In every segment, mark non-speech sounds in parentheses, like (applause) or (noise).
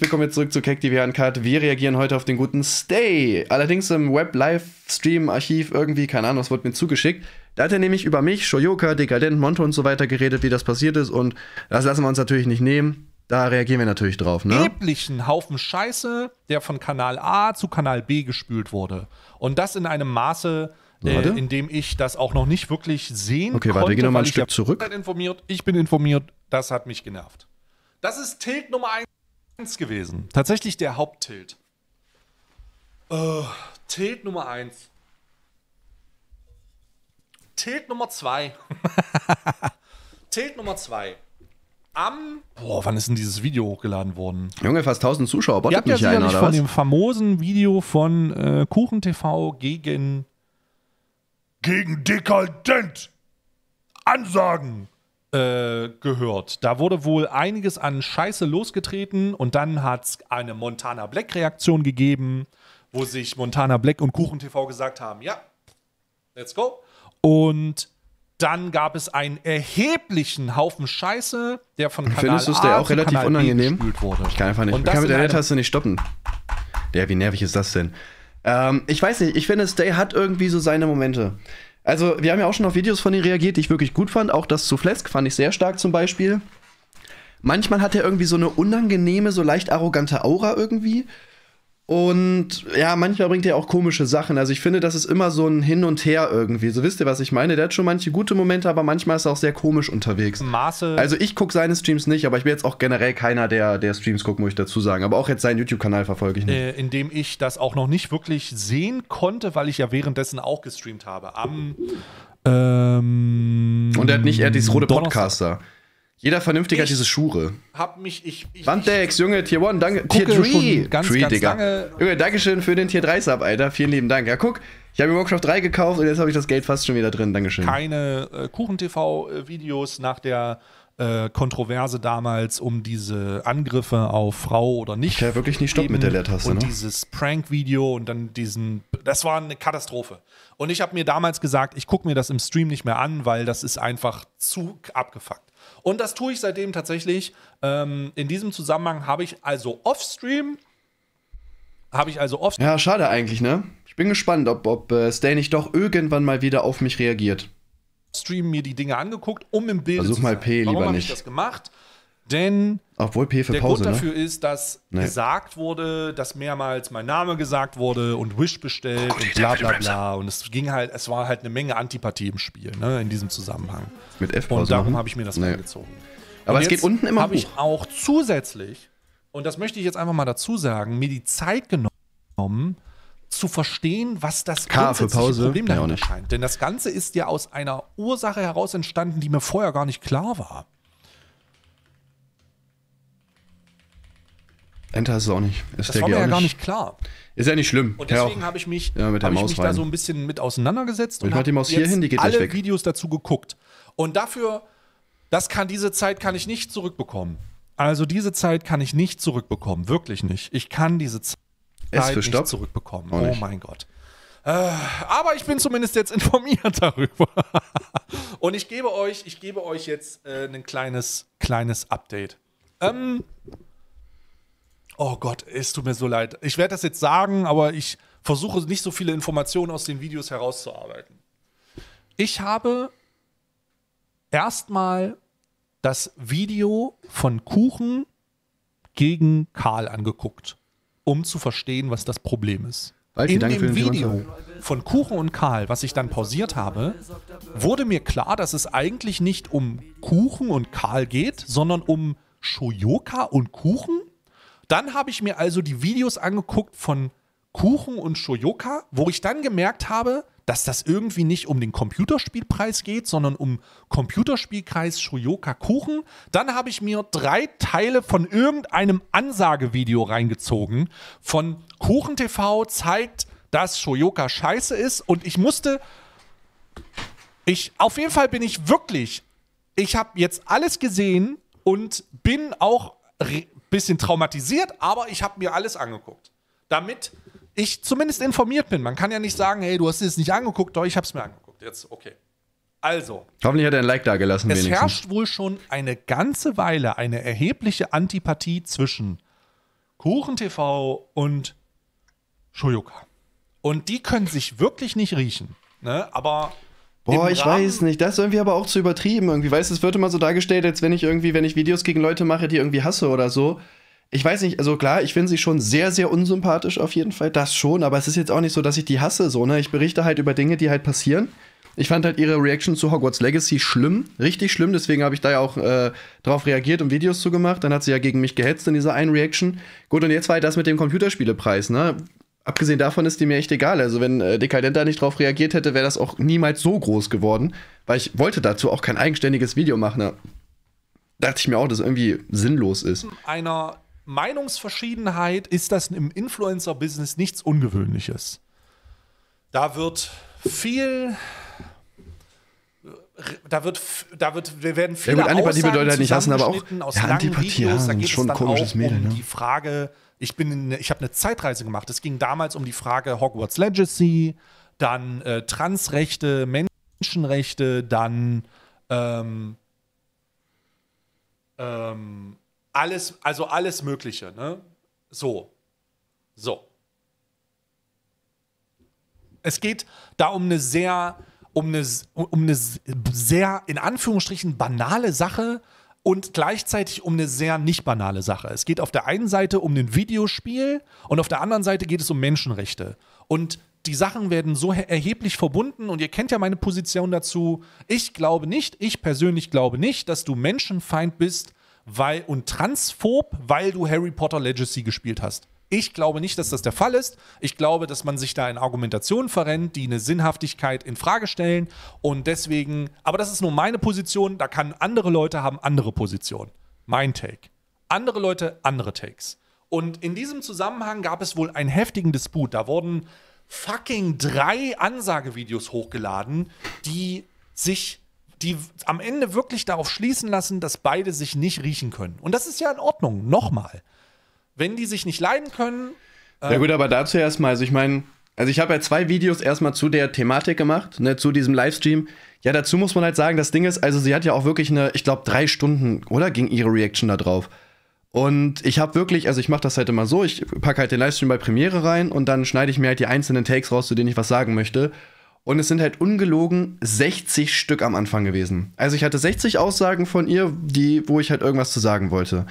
Willkommen zurück zu Cake TV Uncut. Wir reagieren heute auf den guten Stay. Allerdings im Web-Livestream-Archiv irgendwie, keine Ahnung, es wurde mir zugeschickt. Da hat er nämlich über mich, Shoyoka, Dekadent, Monto und so weiter geredet, wie das passiert ist. Und das lassen wir uns natürlich nicht nehmen. Da reagieren wir natürlich drauf, ne? Erheblichen Haufen Scheiße, der von Kanal A zu Kanal B gespült wurde. Und das in einem Maße, äh, in dem ich das auch noch nicht wirklich sehen konnte. Okay, warte, geh nochmal ein Stück zurück. Ich bin informiert, ich bin informiert. Das hat mich genervt. Das ist Tilt Nummer 1. 1 gewesen. Tatsächlich der Haupttilt. Uh, Tilt Nummer 1. Tilt Nummer 2. (laughs) Tilt Nummer 2. Am. Boah, wann ist denn dieses Video hochgeladen worden? Junge, fast 1000 Zuschauer. Ihr mich ja sicherlich einer, von was? dem famosen Video von äh, Kuchen TV gegen. Gegen Dekadent! Ansagen! Äh, gehört. Da wurde wohl einiges an Scheiße losgetreten und dann hat es eine Montana Black-Reaktion gegeben, wo sich Montana Black und Kuchen TV gesagt haben, ja, let's go. Und dann gab es einen erheblichen Haufen Scheiße, der von und Kanal Findest du der auch relativ Kanal unangenehm? Wurde. Ich kann einfach nicht. Und ich kann mit der Leertaste nicht stoppen. Der, wie nervig ist das denn? Ähm, ich weiß nicht, ich finde, Stay hat irgendwie so seine Momente. Also, wir haben ja auch schon auf Videos von ihm reagiert, die ich wirklich gut fand. Auch das zu Flesk fand ich sehr stark zum Beispiel. Manchmal hat er irgendwie so eine unangenehme, so leicht arrogante Aura irgendwie. Und ja, manchmal bringt er auch komische Sachen. Also ich finde, das ist immer so ein Hin und Her irgendwie. So wisst ihr, was ich meine? Der hat schon manche gute Momente, aber manchmal ist er auch sehr komisch unterwegs. Maße. Also ich gucke seine Streams nicht, aber ich bin jetzt auch generell keiner, der, der Streams guckt, muss ich dazu sagen. Aber auch jetzt seinen YouTube-Kanal verfolge ich nicht. Äh, in dem ich das auch noch nicht wirklich sehen konnte, weil ich ja währenddessen auch gestreamt habe. Am ähm, und er hat nicht, er hat dieses rote Donnerstag. Podcaster. Jeder vernünftig hat diese Schure. Hab mich, ich. ich Bandex, Junge, Tier 1, danke. Gucke, Tier 3. Ganz, Tree, ganz Digga. lange. Junge, Dankeschön für den Tier 3 Sub, Alter. Vielen lieben Dank. Ja, guck, ich habe mir Warcraft 3 gekauft und jetzt habe ich das Geld fast schon wieder drin. Dankeschön. Keine äh, Kuchen-TV-Videos nach der äh, Kontroverse damals um diese Angriffe auf Frau oder nicht. Ich ja wirklich nicht stoppen mit der Leertaste. Und ne? dieses Prank-Video und dann diesen. Das war eine Katastrophe. Und ich habe mir damals gesagt, ich gucke mir das im Stream nicht mehr an, weil das ist einfach zu abgefuckt. Und das tue ich seitdem tatsächlich. Ähm, in diesem Zusammenhang habe ich also Offstream. Habe ich also Offstream. Ja, schade eigentlich, ne? Ich bin gespannt, ob, ob äh, Stay nicht doch irgendwann mal wieder auf mich reagiert. Stream mir die Dinge angeguckt, um im Bild Versuch zu sein. mal P Warum lieber nicht. Warum habe ich das gemacht? Denn Obwohl der Pause, Grund ne? dafür ne? ist, dass nee. gesagt wurde, dass mehrmals mein Name gesagt wurde und Wish bestellt oh, und bla bla bla. Und es ging halt, es war halt eine Menge Antipathie im Spiel, ne, in diesem Zusammenhang. Mit F Pause Und darum habe ich mir das nee. angezogen. Aber und es geht unten immer Habe ich auch zusätzlich, und das möchte ich jetzt einfach mal dazu sagen, mir die Zeit genommen, zu verstehen, was das ganze für Pause. Problem dahinter ja, scheint. Denn das Ganze ist ja aus einer Ursache heraus entstanden, die mir vorher gar nicht klar war. Enter ist es auch nicht. Ist das war mir ja nicht. gar nicht klar. Ist ja nicht schlimm. Und deswegen habe ich mich, ja, mit der Maus mich da so ein bisschen mit auseinandergesetzt und, und habe die Maus die geht alle weg. Videos dazu geguckt. Und dafür, das kann diese Zeit kann ich nicht zurückbekommen. Also diese Zeit kann ich nicht zurückbekommen, wirklich nicht. Ich kann diese Zeit nicht zurückbekommen. Auch oh nicht. mein Gott. Äh, aber ich bin zumindest jetzt (laughs) informiert darüber. und ich gebe euch, ich gebe euch jetzt äh, ein kleines, kleines Update. Ähm, Oh Gott, es tut mir so leid. Ich werde das jetzt sagen, aber ich versuche nicht so viele Informationen aus den Videos herauszuarbeiten. Ich habe erstmal das Video von Kuchen gegen Karl angeguckt, um zu verstehen, was das Problem ist. Weil In dem Video von Kuchen und Karl, was ich dann pausiert habe, wurde mir klar, dass es eigentlich nicht um Kuchen und Karl geht, sondern um Shoyoka und Kuchen dann habe ich mir also die Videos angeguckt von Kuchen und Shoyoka, wo ich dann gemerkt habe, dass das irgendwie nicht um den Computerspielpreis geht, sondern um Computerspielkreis Shoyoka Kuchen. Dann habe ich mir drei Teile von irgendeinem Ansagevideo reingezogen. Von Kuchen TV zeigt, dass Shoyoka scheiße ist. Und ich musste. Ich, auf jeden Fall bin ich wirklich. Ich habe jetzt alles gesehen und bin auch bisschen traumatisiert, aber ich habe mir alles angeguckt, damit ich zumindest informiert bin. Man kann ja nicht sagen, hey, du hast es nicht angeguckt, doch ich habe es mir angeguckt. Jetzt, okay. Also. Hoffentlich hat er ein Like da gelassen. Es wenigstens. herrscht wohl schon eine ganze Weile eine erhebliche Antipathie zwischen Kuchen TV und Shoyuka. Und die können sich wirklich nicht riechen. Ne? Aber Boah, ich weiß nicht. Das ist irgendwie aber auch zu übertrieben. Irgendwie, weißt du, es wird immer so dargestellt, als wenn ich irgendwie, wenn ich Videos gegen Leute mache, die irgendwie hasse oder so. Ich weiß nicht, also klar, ich finde sie schon sehr, sehr unsympathisch auf jeden Fall. Das schon, aber es ist jetzt auch nicht so, dass ich die hasse, so, ne? Ich berichte halt über Dinge, die halt passieren. Ich fand halt ihre Reaction zu Hogwarts Legacy schlimm, richtig schlimm, deswegen habe ich da ja auch äh, drauf reagiert und Videos zugemacht. Dann hat sie ja gegen mich gehetzt in dieser einen Reaction. Gut, und jetzt war halt das mit dem Computerspielepreis, ne? abgesehen davon ist die mir echt egal. Also wenn äh, Dekadent da nicht drauf reagiert hätte, wäre das auch niemals so groß geworden, weil ich wollte dazu auch kein eigenständiges Video machen. Da dachte ich mir auch, dass irgendwie sinnlos ist. Einer Meinungsverschiedenheit ist das im Influencer-Business nichts Ungewöhnliches. Da wird viel da wird, da wird, wir werden viele ja, gut, Antipathie Aussagen bedeutet nicht hassen, aber auch aus ja, Antipathie, Videos, ja, da geht schon es dann komisches auch Mädel, ne? die Frage, ich bin, ich habe eine Zeitreise gemacht. Es ging damals um die Frage Hogwarts Legacy, dann äh, Transrechte, Menschenrechte, dann ähm, ähm, alles, also alles Mögliche, ne? So, so. Es geht da um eine sehr um eine, um eine sehr, in Anführungsstrichen, banale Sache und gleichzeitig um eine sehr nicht banale Sache. Es geht auf der einen Seite um ein Videospiel und auf der anderen Seite geht es um Menschenrechte. Und die Sachen werden so erheblich verbunden und ihr kennt ja meine Position dazu. Ich glaube nicht, ich persönlich glaube nicht, dass du Menschenfeind bist weil, und transphob, weil du Harry Potter Legacy gespielt hast. Ich glaube nicht, dass das der Fall ist. Ich glaube, dass man sich da in Argumentationen verrennt, die eine Sinnhaftigkeit in Frage stellen. Und deswegen, aber das ist nur meine Position. Da kann andere Leute haben andere Positionen. Mein Take. Andere Leute andere Takes. Und in diesem Zusammenhang gab es wohl einen heftigen Disput. Da wurden fucking drei Ansagevideos hochgeladen, die sich die am Ende wirklich darauf schließen lassen, dass beide sich nicht riechen können. Und das ist ja in Ordnung. Nochmal. Wenn die sich nicht leiden können. Äh ja, gut, aber dazu erstmal, also ich meine, also ich habe ja zwei Videos erstmal zu der Thematik gemacht, ne, zu diesem Livestream. Ja, dazu muss man halt sagen, das Ding ist, also sie hat ja auch wirklich eine, ich glaube, drei Stunden, oder? Ging ihre Reaction da drauf. Und ich habe wirklich, also ich mache das halt immer so, ich packe halt den Livestream bei Premiere rein und dann schneide ich mir halt die einzelnen Takes raus, zu denen ich was sagen möchte. Und es sind halt ungelogen 60 Stück am Anfang gewesen. Also ich hatte 60 Aussagen von ihr, die, wo ich halt irgendwas zu sagen wollte.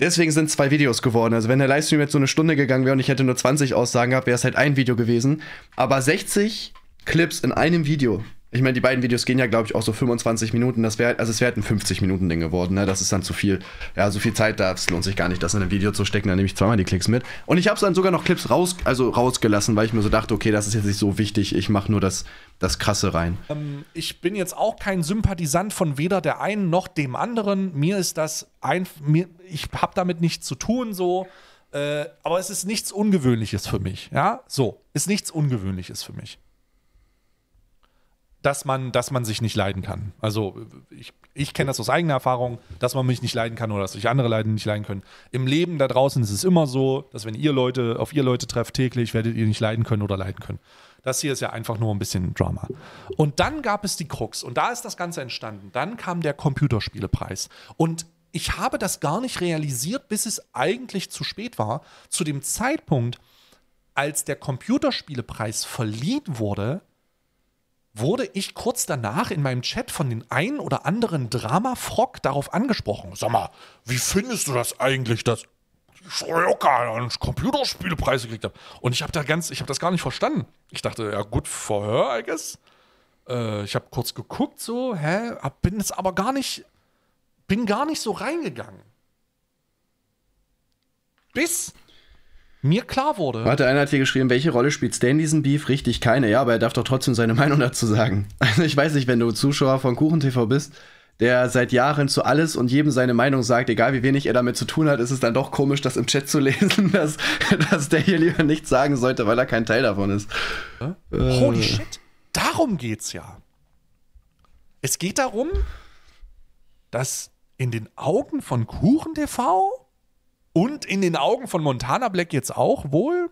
Deswegen sind zwei Videos geworden. Also wenn der Livestream jetzt so eine Stunde gegangen wäre und ich hätte nur 20 Aussagen gehabt, wäre es halt ein Video gewesen. Aber 60 Clips in einem Video, ich meine, die beiden Videos gehen ja, glaube ich, auch so 25 Minuten. Das wäre, also es wäre halt ein 50-Minuten-Ding geworden. Ne? Das ist dann zu viel. Ja, so viel Zeit da, es lohnt sich gar nicht, das in ein Video zu stecken. Dann nehme ich zweimal die Klicks mit. Und ich habe dann sogar noch Clips raus, also rausgelassen, weil ich mir so dachte, okay, das ist jetzt nicht so wichtig. Ich mache nur das, das Krasse rein. Ähm, ich bin jetzt auch kein Sympathisant von weder der einen noch dem anderen. Mir ist das ein, mir, ich habe damit nichts zu tun so. Äh, aber es ist nichts Ungewöhnliches für mich. Ja, so ist nichts Ungewöhnliches für mich dass man, dass man sich nicht leiden kann. Also ich, ich kenne das aus eigener Erfahrung, dass man mich nicht leiden kann oder dass sich andere Leiden nicht leiden können. Im Leben da draußen ist es immer so, dass wenn ihr Leute, auf ihr Leute trefft täglich, werdet ihr nicht leiden können oder leiden können. Das hier ist ja einfach nur ein bisschen Drama. Und dann gab es die Krux und da ist das Ganze entstanden. Dann kam der Computerspielepreis und ich habe das gar nicht realisiert, bis es eigentlich zu spät war. Zu dem Zeitpunkt, als der Computerspielepreis verliehen wurde, wurde ich kurz danach in meinem Chat von den ein oder anderen Drama-Frog darauf angesprochen. Sag mal, wie findest du das eigentlich, dass ich einen Computerspielpreis gekriegt habe? Und ich habe da ganz, ich habe das gar nicht verstanden. Ich dachte, ja gut, for her, I guess. Äh, ich habe kurz geguckt, so, hä, bin jetzt aber gar nicht, bin gar nicht so reingegangen. Bis mir klar wurde. Warte, einer hat hier geschrieben, welche Rolle spielt Stan diesen Beef? Richtig keine, ja, aber er darf doch trotzdem seine (laughs) Meinung dazu sagen. Also ich weiß nicht, wenn du Zuschauer von KuchenTV bist, der seit Jahren zu alles und jedem seine Meinung sagt, egal wie wenig er damit zu tun hat, ist es dann doch komisch, das im Chat zu lesen, (laughs) dass, dass der hier lieber nichts sagen sollte, weil er kein Teil davon ist. Äh. Holy shit, darum geht's ja. Es geht darum, dass in den Augen von KuchenTV und in den Augen von Montana Black jetzt auch wohl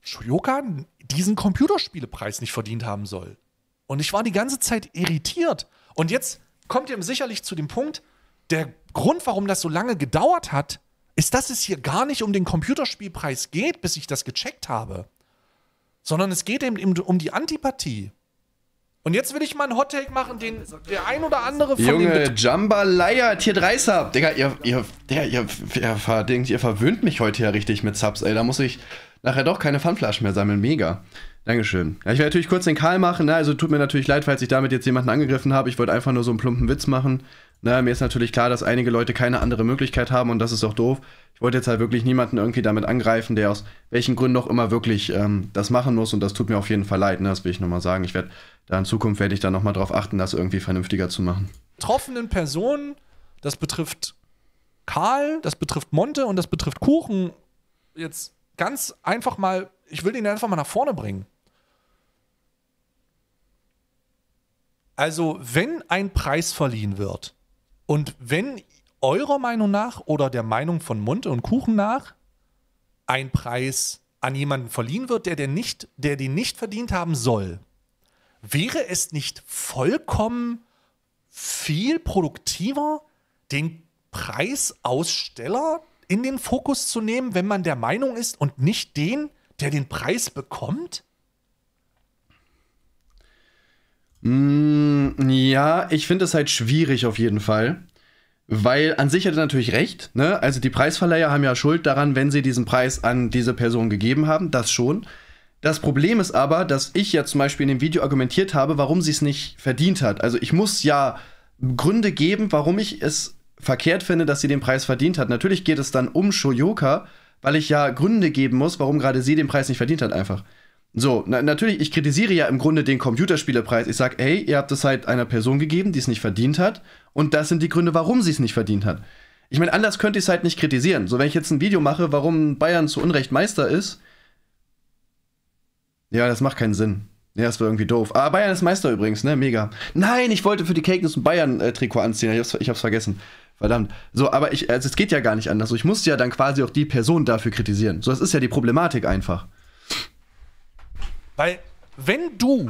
Shoyoka diesen Computerspielepreis nicht verdient haben soll. Und ich war die ganze Zeit irritiert. Und jetzt kommt ihr sicherlich zu dem Punkt, der Grund, warum das so lange gedauert hat, ist, dass es hier gar nicht um den Computerspielpreis geht, bis ich das gecheckt habe, sondern es geht eben um die Antipathie. Und jetzt will ich mal einen Hottake machen, den der ein oder andere von Junge, Jambalaya Tier 3 Sub. Digga, ihr, ihr, der, ihr, ihr, verdingt, ihr verwöhnt mich heute ja richtig mit Subs, ey. Da muss ich nachher doch keine Pfandflaschen mehr sammeln. Mega. Dankeschön. Ja, ich werde natürlich kurz den Karl machen. Ne? Also tut mir natürlich leid, falls ich damit jetzt jemanden angegriffen habe. Ich wollte einfach nur so einen plumpen Witz machen. Na, ne, mir ist natürlich klar, dass einige Leute keine andere Möglichkeit haben und das ist auch doof. Ich wollte jetzt halt wirklich niemanden irgendwie damit angreifen, der aus welchen Gründen auch immer wirklich ähm, das machen muss und das tut mir auf jeden Fall leid, ne? das will ich nochmal sagen. Ich werde da in Zukunft werde ich da nochmal drauf achten, das irgendwie vernünftiger zu machen. Betroffenen Personen, das betrifft Karl, das betrifft Monte und das betrifft Kuchen. Jetzt ganz einfach mal, ich will den einfach mal nach vorne bringen. Also, wenn ein Preis verliehen wird, und wenn eurer Meinung nach oder der Meinung von Monte und Kuchen nach ein Preis an jemanden verliehen wird, der, der, nicht, der den nicht verdient haben soll, wäre es nicht vollkommen viel produktiver, den Preisaussteller in den Fokus zu nehmen, wenn man der Meinung ist und nicht den, der den Preis bekommt? Mm, ja, ich finde es halt schwierig auf jeden Fall. Weil an sich hat er natürlich recht, ne? Also die Preisverleiher haben ja Schuld daran, wenn sie diesen Preis an diese Person gegeben haben, das schon. Das Problem ist aber, dass ich ja zum Beispiel in dem Video argumentiert habe, warum sie es nicht verdient hat. Also ich muss ja Gründe geben, warum ich es verkehrt finde, dass sie den Preis verdient hat. Natürlich geht es dann um Shoyoka, weil ich ja Gründe geben muss, warum gerade sie den Preis nicht verdient hat, einfach. So, na, natürlich, ich kritisiere ja im Grunde den Computerspielepreis. Ich sage, ey, ihr habt es halt einer Person gegeben, die es nicht verdient hat. Und das sind die Gründe, warum sie es nicht verdient hat. Ich meine, anders könnte ich es halt nicht kritisieren. So, wenn ich jetzt ein Video mache, warum Bayern zu Unrecht Meister ist, ja, das macht keinen Sinn. Ja, das wäre irgendwie doof. Aber ah, Bayern ist Meister übrigens, ne? Mega. Nein, ich wollte für die Cakeness ein Bayern-Trikot anziehen. Ich hab's, ich hab's vergessen. Verdammt. So, aber ich, also es geht ja gar nicht anders. So, ich muss ja dann quasi auch die Person dafür kritisieren. So, das ist ja die Problematik einfach. Weil wenn du,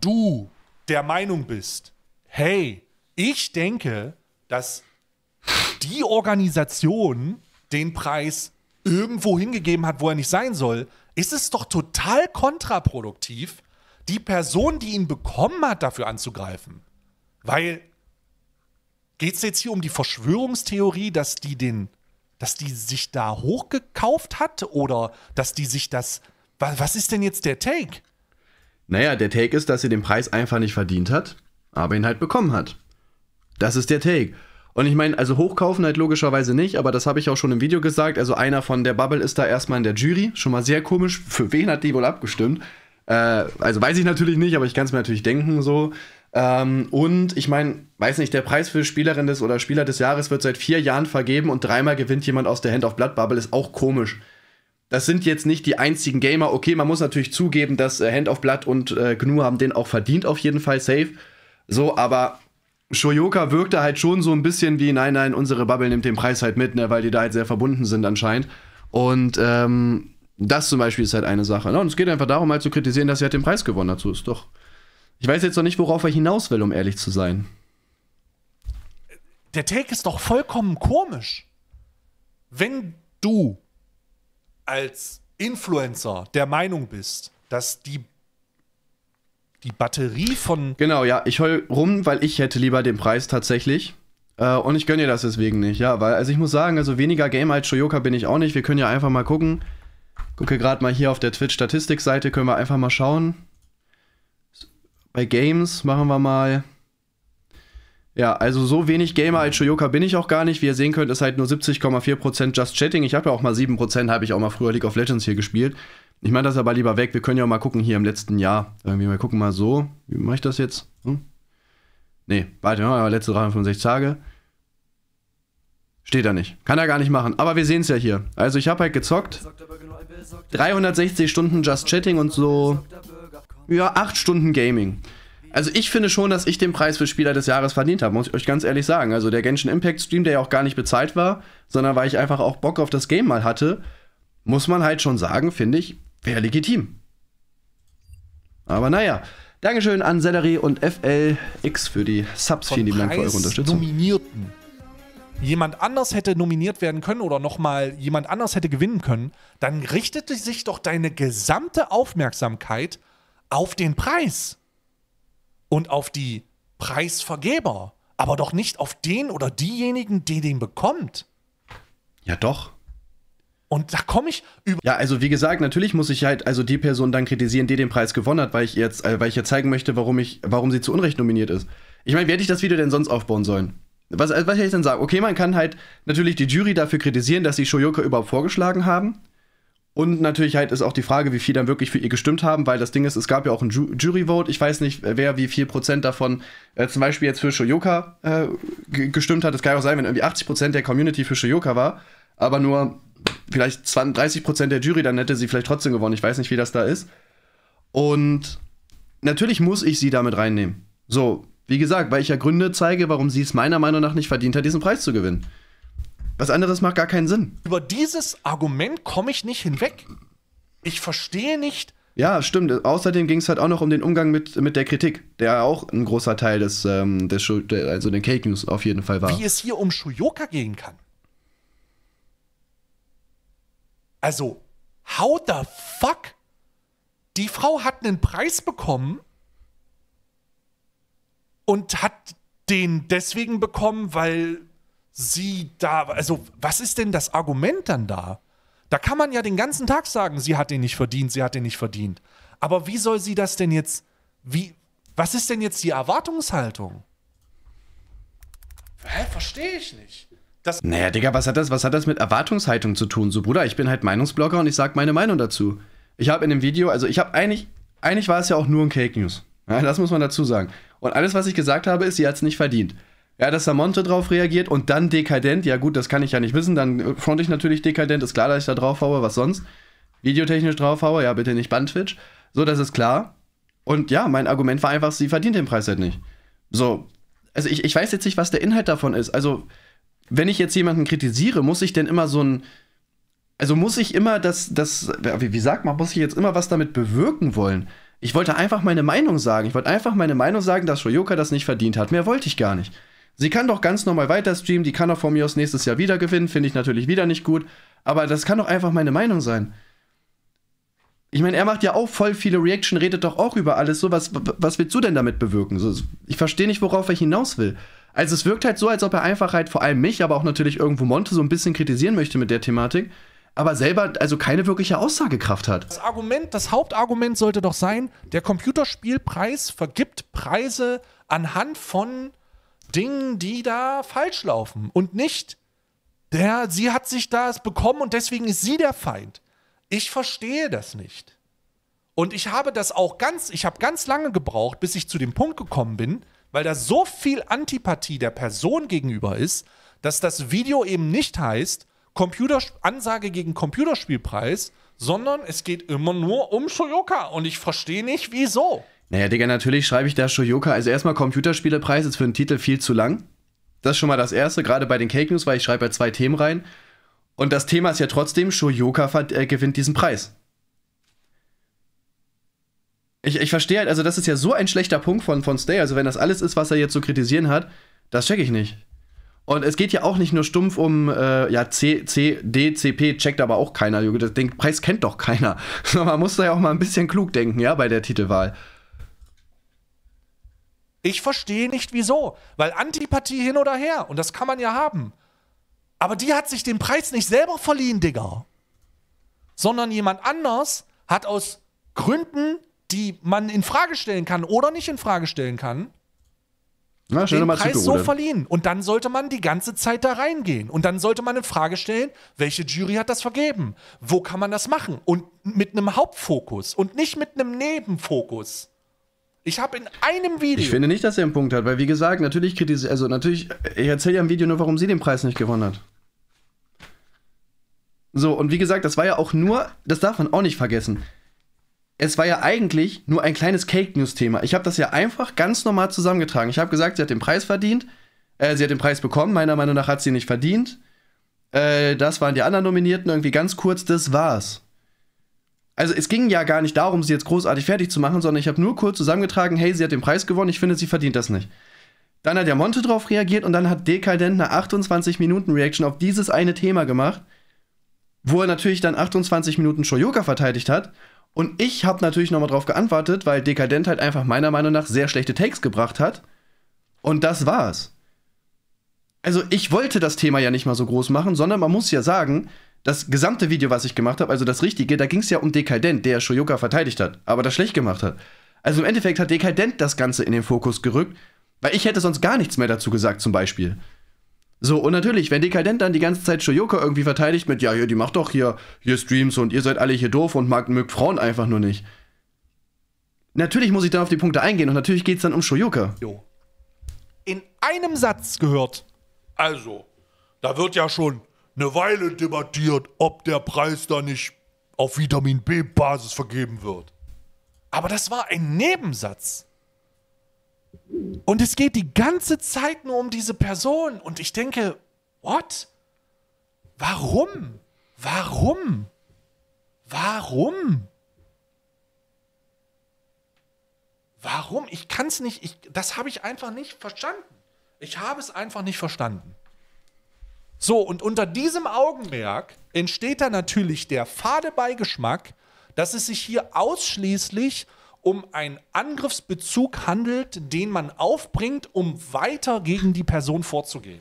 du der Meinung bist, hey, ich denke, dass die Organisation den Preis irgendwo hingegeben hat, wo er nicht sein soll, ist es doch total kontraproduktiv, die Person, die ihn bekommen hat, dafür anzugreifen. Weil geht es jetzt hier um die Verschwörungstheorie, dass die den, dass die sich da hochgekauft hat oder dass die sich das was ist denn jetzt der Take? Naja, der Take ist, dass sie den Preis einfach nicht verdient hat, aber ihn halt bekommen hat. Das ist der Take. Und ich meine, also hochkaufen halt logischerweise nicht, aber das habe ich auch schon im Video gesagt. Also einer von der Bubble ist da erstmal in der Jury. Schon mal sehr komisch. Für wen hat die wohl abgestimmt? Äh, also weiß ich natürlich nicht, aber ich kann es mir natürlich denken so. Ähm, und ich meine, weiß nicht, der Preis für Spielerin des oder Spieler des Jahres wird seit vier Jahren vergeben und dreimal gewinnt jemand aus der Hand of Blood Bubble. Ist auch komisch das sind jetzt nicht die einzigen Gamer. Okay, man muss natürlich zugeben, dass äh, Hand of Blood und äh, Gnu haben den auch verdient, auf jeden Fall safe. So, aber Shoyoka wirkte halt schon so ein bisschen wie, nein, nein, unsere Bubble nimmt den Preis halt mit, ne, weil die da halt sehr verbunden sind anscheinend. Und ähm, das zum Beispiel ist halt eine Sache. Ne? Und es geht einfach darum, halt zu kritisieren, dass sie halt den Preis gewonnen hat. So ist doch. Ich weiß jetzt noch nicht, worauf er hinaus will, um ehrlich zu sein. Der Take ist doch vollkommen komisch. Wenn du als Influencer der Meinung bist, dass die die Batterie von. Genau, ja, ich heul rum, weil ich hätte lieber den Preis tatsächlich. Äh, und ich gönne dir das deswegen nicht, ja, weil, also ich muss sagen, also weniger Game als Shoyoka bin ich auch nicht. Wir können ja einfach mal gucken. Gucke gerade mal hier auf der Twitch-Statistik-Seite, können wir einfach mal schauen. Bei Games machen wir mal. Ja, also so wenig Gamer als Shoyoka bin ich auch gar nicht. Wie ihr sehen könnt, ist halt nur 70,4% Just Chatting. Ich habe ja auch mal 7%, habe ich auch mal früher League of Legends hier gespielt. Ich meine das aber lieber weg. Wir können ja auch mal gucken hier im letzten Jahr. Irgendwie mal gucken mal so. Wie mache ich das jetzt? Hm? Nee, warte, ja, letzte 365 Tage. Steht da nicht. Kann er gar nicht machen. Aber wir sehen es ja hier. Also ich habe halt gezockt. 360 Stunden Just Chatting und so. Ja, 8 Stunden Gaming. Also ich finde schon, dass ich den Preis für Spieler des Jahres verdient habe, muss ich euch ganz ehrlich sagen. Also der Genshin Impact Stream, der ja auch gar nicht bezahlt war, sondern weil ich einfach auch Bock auf das Game mal hatte, muss man halt schon sagen, finde ich, wäre legitim. Aber naja, Dankeschön an Sellerie und FLX für die Subs. Vielen lieben Dank für eure Unterstützung. Nominierten. Jemand anders hätte nominiert werden können oder nochmal jemand anders hätte gewinnen können, dann richtete sich doch deine gesamte Aufmerksamkeit auf den Preis und auf die Preisvergeber, aber doch nicht auf den oder diejenigen, die den bekommt. Ja, doch. Und da komme ich über. Ja, also wie gesagt, natürlich muss ich halt also die Person dann kritisieren, die den Preis gewonnen hat, weil ich jetzt, äh, weil ich ja zeigen möchte, warum ich, warum sie zu Unrecht nominiert ist. Ich meine, wie hätte ich das Video denn sonst aufbauen sollen? Was, äh, was hätte ich denn sagen? Okay, man kann halt natürlich die Jury dafür kritisieren, dass sie Shoyoka überhaupt vorgeschlagen haben. Und natürlich halt ist auch die Frage, wie viel dann wirklich für ihr gestimmt haben, weil das Ding ist, es gab ja auch ein Ju Jury-Vote. Ich weiß nicht, wer wie viel Prozent davon äh, zum Beispiel jetzt für Shoyoka äh, gestimmt hat. Es kann ja auch sein, wenn irgendwie 80 Prozent der Community für Shoyoka war, aber nur vielleicht 20, 30 Prozent der Jury, dann hätte sie vielleicht trotzdem gewonnen. Ich weiß nicht, wie das da ist. Und natürlich muss ich sie damit reinnehmen. So, wie gesagt, weil ich ja Gründe zeige, warum sie es meiner Meinung nach nicht verdient hat, diesen Preis zu gewinnen. Was anderes macht gar keinen Sinn. Über dieses Argument komme ich nicht hinweg. Ich verstehe nicht. Ja, stimmt. Außerdem ging es halt auch noch um den Umgang mit, mit der Kritik, der auch ein großer Teil des, ähm, des also den Cake News auf jeden Fall war. Wie es hier um Shuyoka gehen kann. Also, how the fuck? Die Frau hat einen Preis bekommen und hat den deswegen bekommen, weil sie da, also was ist denn das Argument dann da? Da kann man ja den ganzen Tag sagen, sie hat den nicht verdient, sie hat den nicht verdient. Aber wie soll sie das denn jetzt, wie, was ist denn jetzt die Erwartungshaltung? Hä, verstehe ich nicht. Das naja, Digga, was hat, das, was hat das mit Erwartungshaltung zu tun? So, Bruder, ich bin halt Meinungsblogger und ich sage meine Meinung dazu. Ich habe in dem Video, also ich habe eigentlich, eigentlich war es ja auch nur ein Cake News. Ja, das muss man dazu sagen. Und alles, was ich gesagt habe, ist, sie hat es nicht verdient. Ja, dass da Monte drauf reagiert und dann dekadent. Ja, gut, das kann ich ja nicht wissen. Dann front ich natürlich dekadent. Ist klar, dass ich da drauf haue. Was sonst? Videotechnisch drauf haue. Ja, bitte nicht Bandwitch. So, das ist klar. Und ja, mein Argument war einfach, sie verdient den Preis halt nicht. So. Also, ich, ich weiß jetzt nicht, was der Inhalt davon ist. Also, wenn ich jetzt jemanden kritisiere, muss ich denn immer so ein. Also, muss ich immer das. das wie, wie sagt man, muss ich jetzt immer was damit bewirken wollen? Ich wollte einfach meine Meinung sagen. Ich wollte einfach meine Meinung sagen, dass Shoyoka das nicht verdient hat. Mehr wollte ich gar nicht. Sie kann doch ganz normal weiter streamen, die kann doch von mir aus nächstes Jahr wieder gewinnen, finde ich natürlich wieder nicht gut, aber das kann doch einfach meine Meinung sein. Ich meine, er macht ja auch voll viele Reaction, redet doch auch über alles so, was, was willst du denn damit bewirken? So, ich verstehe nicht, worauf er hinaus will. Also es wirkt halt so, als ob er einfach halt vor allem mich, aber auch natürlich irgendwo Monte so ein bisschen kritisieren möchte mit der Thematik aber selber also keine wirkliche Aussagekraft hat. Das Argument, das Hauptargument sollte doch sein, der Computerspielpreis vergibt Preise anhand von Dingen, die da falsch laufen und nicht der, sie hat sich das bekommen und deswegen ist sie der Feind. Ich verstehe das nicht. Und ich habe das auch ganz, ich habe ganz lange gebraucht, bis ich zu dem Punkt gekommen bin, weil da so viel Antipathie der Person gegenüber ist, dass das Video eben nicht heißt, Computer, Ansage gegen Computerspielpreis, sondern es geht immer nur um Shoyoka und ich verstehe nicht wieso. Naja, Digga, natürlich schreibe ich da Shoyoka. Also erstmal Computerspielepreis ist für einen Titel viel zu lang. Das ist schon mal das Erste, gerade bei den Cake News, weil ich schreibe ja zwei Themen rein. Und das Thema ist ja trotzdem, Shoyoka äh, gewinnt diesen Preis. Ich, ich verstehe halt, also das ist ja so ein schlechter Punkt von, von Stay. Also wenn das alles ist, was er jetzt zu so kritisieren hat, das checke ich nicht. Und es geht ja auch nicht nur stumpf um, äh, ja, C, C, D, C, P, checkt aber auch keiner. Den Preis kennt doch keiner. (laughs) Man muss da ja auch mal ein bisschen klug denken, ja, bei der Titelwahl. Ich verstehe nicht wieso, weil Antipathie hin oder her und das kann man ja haben. Aber die hat sich den Preis nicht selber verliehen, Digga. Sondern jemand anders hat aus Gründen, die man in Frage stellen kann oder nicht in Frage stellen kann, Na, den Preis so verliehen. Und dann sollte man die ganze Zeit da reingehen. Und dann sollte man in Frage stellen, welche Jury hat das vergeben? Wo kann man das machen? Und mit einem Hauptfokus und nicht mit einem Nebenfokus. Ich habe in einem Video. Ich finde nicht, dass er einen Punkt hat, weil wie gesagt, natürlich kritisiert, also natürlich, ich erzähle ja im Video nur, warum sie den Preis nicht gewonnen hat. So, und wie gesagt, das war ja auch nur, das darf man auch nicht vergessen. Es war ja eigentlich nur ein kleines Cake News Thema. Ich habe das ja einfach ganz normal zusammengetragen. Ich habe gesagt, sie hat den Preis verdient. Äh, sie hat den Preis bekommen. Meiner Meinung nach hat sie ihn nicht verdient. Äh, das waren die anderen Nominierten irgendwie ganz kurz. Das war's also es ging ja gar nicht darum, sie jetzt großartig fertig zu machen, sondern ich habe nur kurz zusammengetragen, hey, sie hat den Preis gewonnen, ich finde, sie verdient das nicht. Dann hat der Monte drauf reagiert und dann hat Dekadent eine 28 Minuten Reaction auf dieses eine Thema gemacht, wo er natürlich dann 28 Minuten Shoyoka verteidigt hat. Und ich habe natürlich nochmal drauf geantwortet, weil Dekadent halt einfach meiner Meinung nach sehr schlechte Takes gebracht hat. Und das war's. Also ich wollte das Thema ja nicht mal so groß machen, sondern man muss ja sagen, das gesamte Video, was ich gemacht habe, also das Richtige, da ging es ja um Dekadent, der Shoyoka verteidigt hat, aber das schlecht gemacht hat. Also im Endeffekt hat Dekadent das Ganze in den Fokus gerückt, weil ich hätte sonst gar nichts mehr dazu gesagt, zum Beispiel. So, und natürlich, wenn Dekadent dann die ganze Zeit Shoyoka irgendwie verteidigt mit, ja, ja, die macht doch hier, hier Streams und ihr seid alle hier doof und mag, mögt Frauen einfach nur nicht. Natürlich muss ich dann auf die Punkte eingehen und natürlich geht es dann um Shoyoka. Jo. In einem Satz gehört. Also, da wird ja schon eine Weile debattiert, ob der Preis da nicht auf Vitamin B-Basis vergeben wird. Aber das war ein Nebensatz. Und es geht die ganze Zeit nur um diese Person. Und ich denke, what? Warum? Warum? Warum? Warum? Ich kann es nicht, ich, das habe ich einfach nicht verstanden. Ich habe es einfach nicht verstanden. So, und unter diesem Augenmerk entsteht dann natürlich der fade Beigeschmack, dass es sich hier ausschließlich um einen Angriffsbezug handelt, den man aufbringt, um weiter gegen die Person vorzugehen.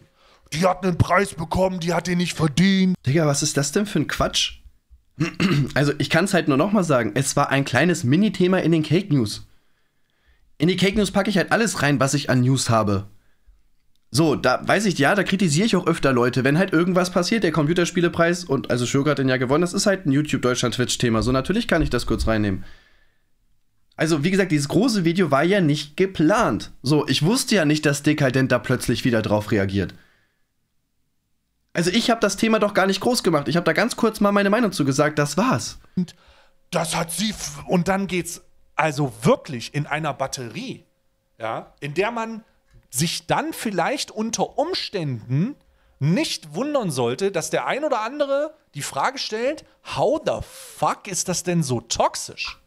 Die hat einen Preis bekommen, die hat den nicht verdient. Digga, was ist das denn für ein Quatsch? Also, ich kann es halt nur nochmal sagen, es war ein kleines Minithema in den Cake News. In die Cake News packe ich halt alles rein, was ich an News habe. So, da weiß ich, ja, da kritisiere ich auch öfter Leute, wenn halt irgendwas passiert, der Computerspielepreis und also Sugar hat den ja gewonnen, das ist halt ein YouTube Deutschland Twitch Thema, so natürlich kann ich das kurz reinnehmen. Also, wie gesagt, dieses große Video war ja nicht geplant. So, ich wusste ja nicht, dass Dekadent halt da plötzlich wieder drauf reagiert. Also, ich habe das Thema doch gar nicht groß gemacht. Ich habe da ganz kurz mal meine Meinung zu gesagt, das war's. Und das hat sie und dann geht's also wirklich in einer Batterie, ja, in der man sich dann vielleicht unter Umständen nicht wundern sollte, dass der ein oder andere die Frage stellt, how the fuck ist das denn so toxisch?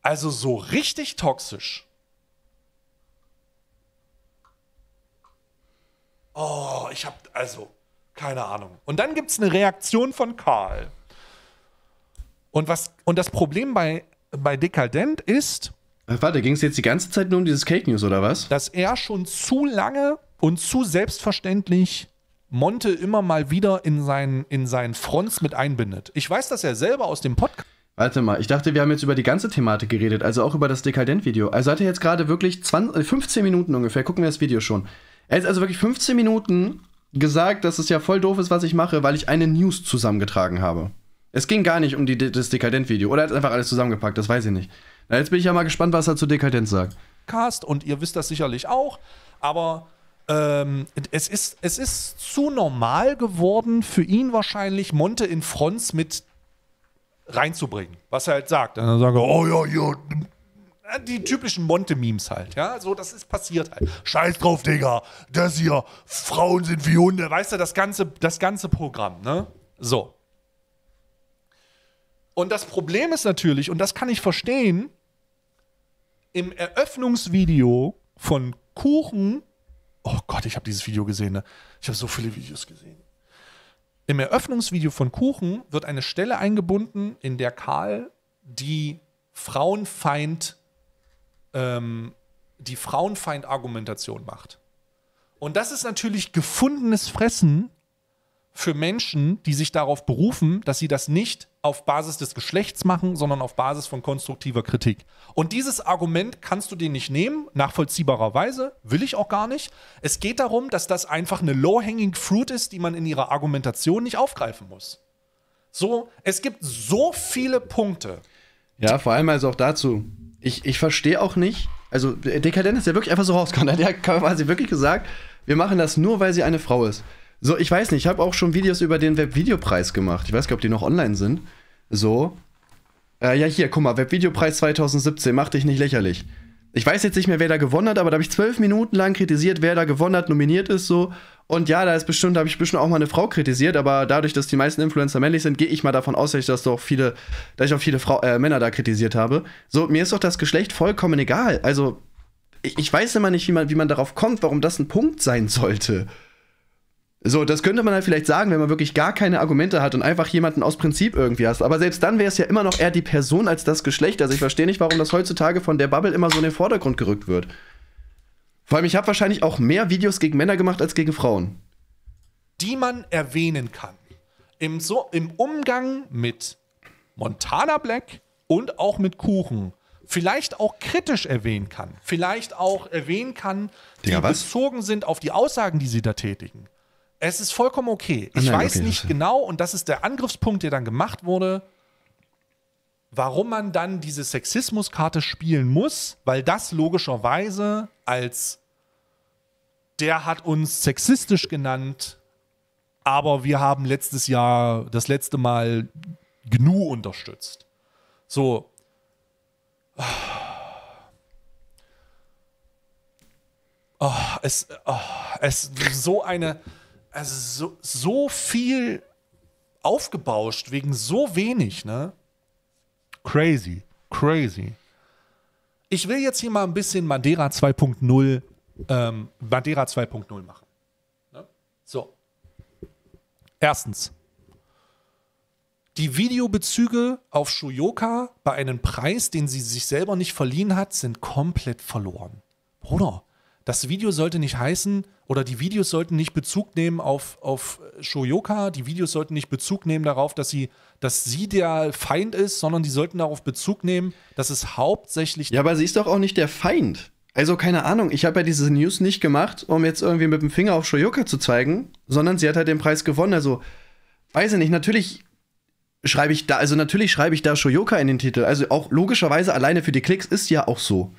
Also so richtig toxisch. Oh, ich hab, also, keine Ahnung. Und dann gibt's eine Reaktion von Karl. Und, was, und das Problem bei, bei Dekadent ist, äh, warte, ging es jetzt die ganze Zeit nur um dieses Cake News oder was? Dass er schon zu lange und zu selbstverständlich Monte immer mal wieder in seinen, in seinen Fronts mit einbindet. Ich weiß dass er selber aus dem Podcast. Warte mal, ich dachte, wir haben jetzt über die ganze Thematik geredet, also auch über das Dekadent-Video. Also hat er jetzt gerade wirklich 20, 15 äh, Minuten ungefähr, gucken wir das Video schon. Er hat also wirklich 15 Minuten gesagt, dass es ja voll doof ist, was ich mache, weil ich eine News zusammengetragen habe. Es ging gar nicht um die, das Dekadent-Video. Oder er hat einfach alles zusammengepackt, das weiß ich nicht. Na, jetzt bin ich ja mal gespannt, was er zu Dekadenz sagt. Cast und ihr wisst das sicherlich auch, aber ähm, es, ist, es ist zu normal geworden, für ihn wahrscheinlich Monte in Fronts mit reinzubringen, was er halt sagt. Und dann sage ich, oh ja, ja, die typischen Monte-Memes halt, ja. So, das ist passiert halt. Scheiß drauf, Digga. Das hier, Frauen sind wie Hunde. Weißt du, das ganze, das ganze Programm, ne? So. Und das Problem ist natürlich, und das kann ich verstehen, im Eröffnungsvideo von Kuchen, oh Gott, ich habe dieses Video gesehen, ne? ich habe so viele Videos gesehen. Im Eröffnungsvideo von Kuchen wird eine Stelle eingebunden, in der Karl die Frauenfeind, ähm, die Frauenfeind-Argumentation macht. Und das ist natürlich gefundenes Fressen für Menschen, die sich darauf berufen, dass sie das nicht auf Basis des Geschlechts machen, sondern auf Basis von konstruktiver Kritik. Und dieses Argument kannst du dir nicht nehmen, nachvollziehbarerweise, will ich auch gar nicht. Es geht darum, dass das einfach eine low-hanging fruit ist, die man in ihrer Argumentation nicht aufgreifen muss. So, es gibt so viele Punkte. Ja, vor allem also auch dazu. Ich, ich verstehe auch nicht, also Dekadent ist ja wirklich einfach so rausgekommen. der hat quasi wirklich gesagt, wir machen das nur, weil sie eine Frau ist. So, ich weiß nicht, ich habe auch schon Videos über den Webvideopreis gemacht. Ich weiß gar nicht, ob die noch online sind. So. Äh, ja, hier, guck mal, Webvideopreis 2017, mach dich nicht lächerlich. Ich weiß jetzt nicht mehr, wer da gewonnen hat, aber da habe ich zwölf Minuten lang kritisiert, wer da gewonnen hat, nominiert ist so. Und ja, da ist bestimmt, da habe ich bestimmt auch mal eine Frau kritisiert, aber dadurch, dass die meisten Influencer männlich sind, gehe ich mal davon aus, dass ich das doch viele, dass ich auch viele Frau, äh, Männer da kritisiert habe. So, mir ist doch das Geschlecht vollkommen egal. Also, ich, ich weiß immer nicht, wie man, wie man darauf kommt, warum das ein Punkt sein sollte. So, das könnte man halt vielleicht sagen, wenn man wirklich gar keine Argumente hat und einfach jemanden aus Prinzip irgendwie hast. Aber selbst dann wäre es ja immer noch eher die Person als das Geschlecht. Also ich verstehe nicht, warum das heutzutage von der Bubble immer so in den Vordergrund gerückt wird. Vor allem, ich habe wahrscheinlich auch mehr Videos gegen Männer gemacht als gegen Frauen. Die man erwähnen kann. Im, so, im Umgang mit Montana Black und auch mit Kuchen vielleicht auch kritisch erwähnen kann, vielleicht auch erwähnen kann, die Digga, bezogen sind auf die Aussagen, die sie da tätigen. Es ist vollkommen okay. Ah, ich Nein, weiß okay, nicht genau, und das ist der Angriffspunkt, der dann gemacht wurde, warum man dann diese Sexismuskarte spielen muss, weil das logischerweise als der hat uns sexistisch genannt, aber wir haben letztes Jahr das letzte Mal GNU unterstützt. So. Oh, es, oh, es so eine also so, so viel aufgebauscht wegen so wenig, ne? Crazy, crazy. Ich will jetzt hier mal ein bisschen Madeira 2.0, ähm, Madeira 2.0 machen. Ne? So. Erstens. Die Videobezüge auf Shuyoka bei einem Preis, den sie sich selber nicht verliehen hat, sind komplett verloren. Bruder, das Video sollte nicht heißen oder die Videos sollten nicht Bezug nehmen auf, auf Shoyoka, die Videos sollten nicht Bezug nehmen darauf, dass sie, dass sie der Feind ist, sondern die sollten darauf Bezug nehmen, dass es hauptsächlich. Ja, aber sie ist doch auch nicht der Feind. Also keine Ahnung, ich habe ja diese News nicht gemacht, um jetzt irgendwie mit dem Finger auf Shoyoka zu zeigen, sondern sie hat halt den Preis gewonnen. Also, weiß ich nicht, natürlich schreibe ich da, also natürlich schreibe ich da Shoyoka in den Titel. Also auch logischerweise alleine für die Klicks ist ja auch so.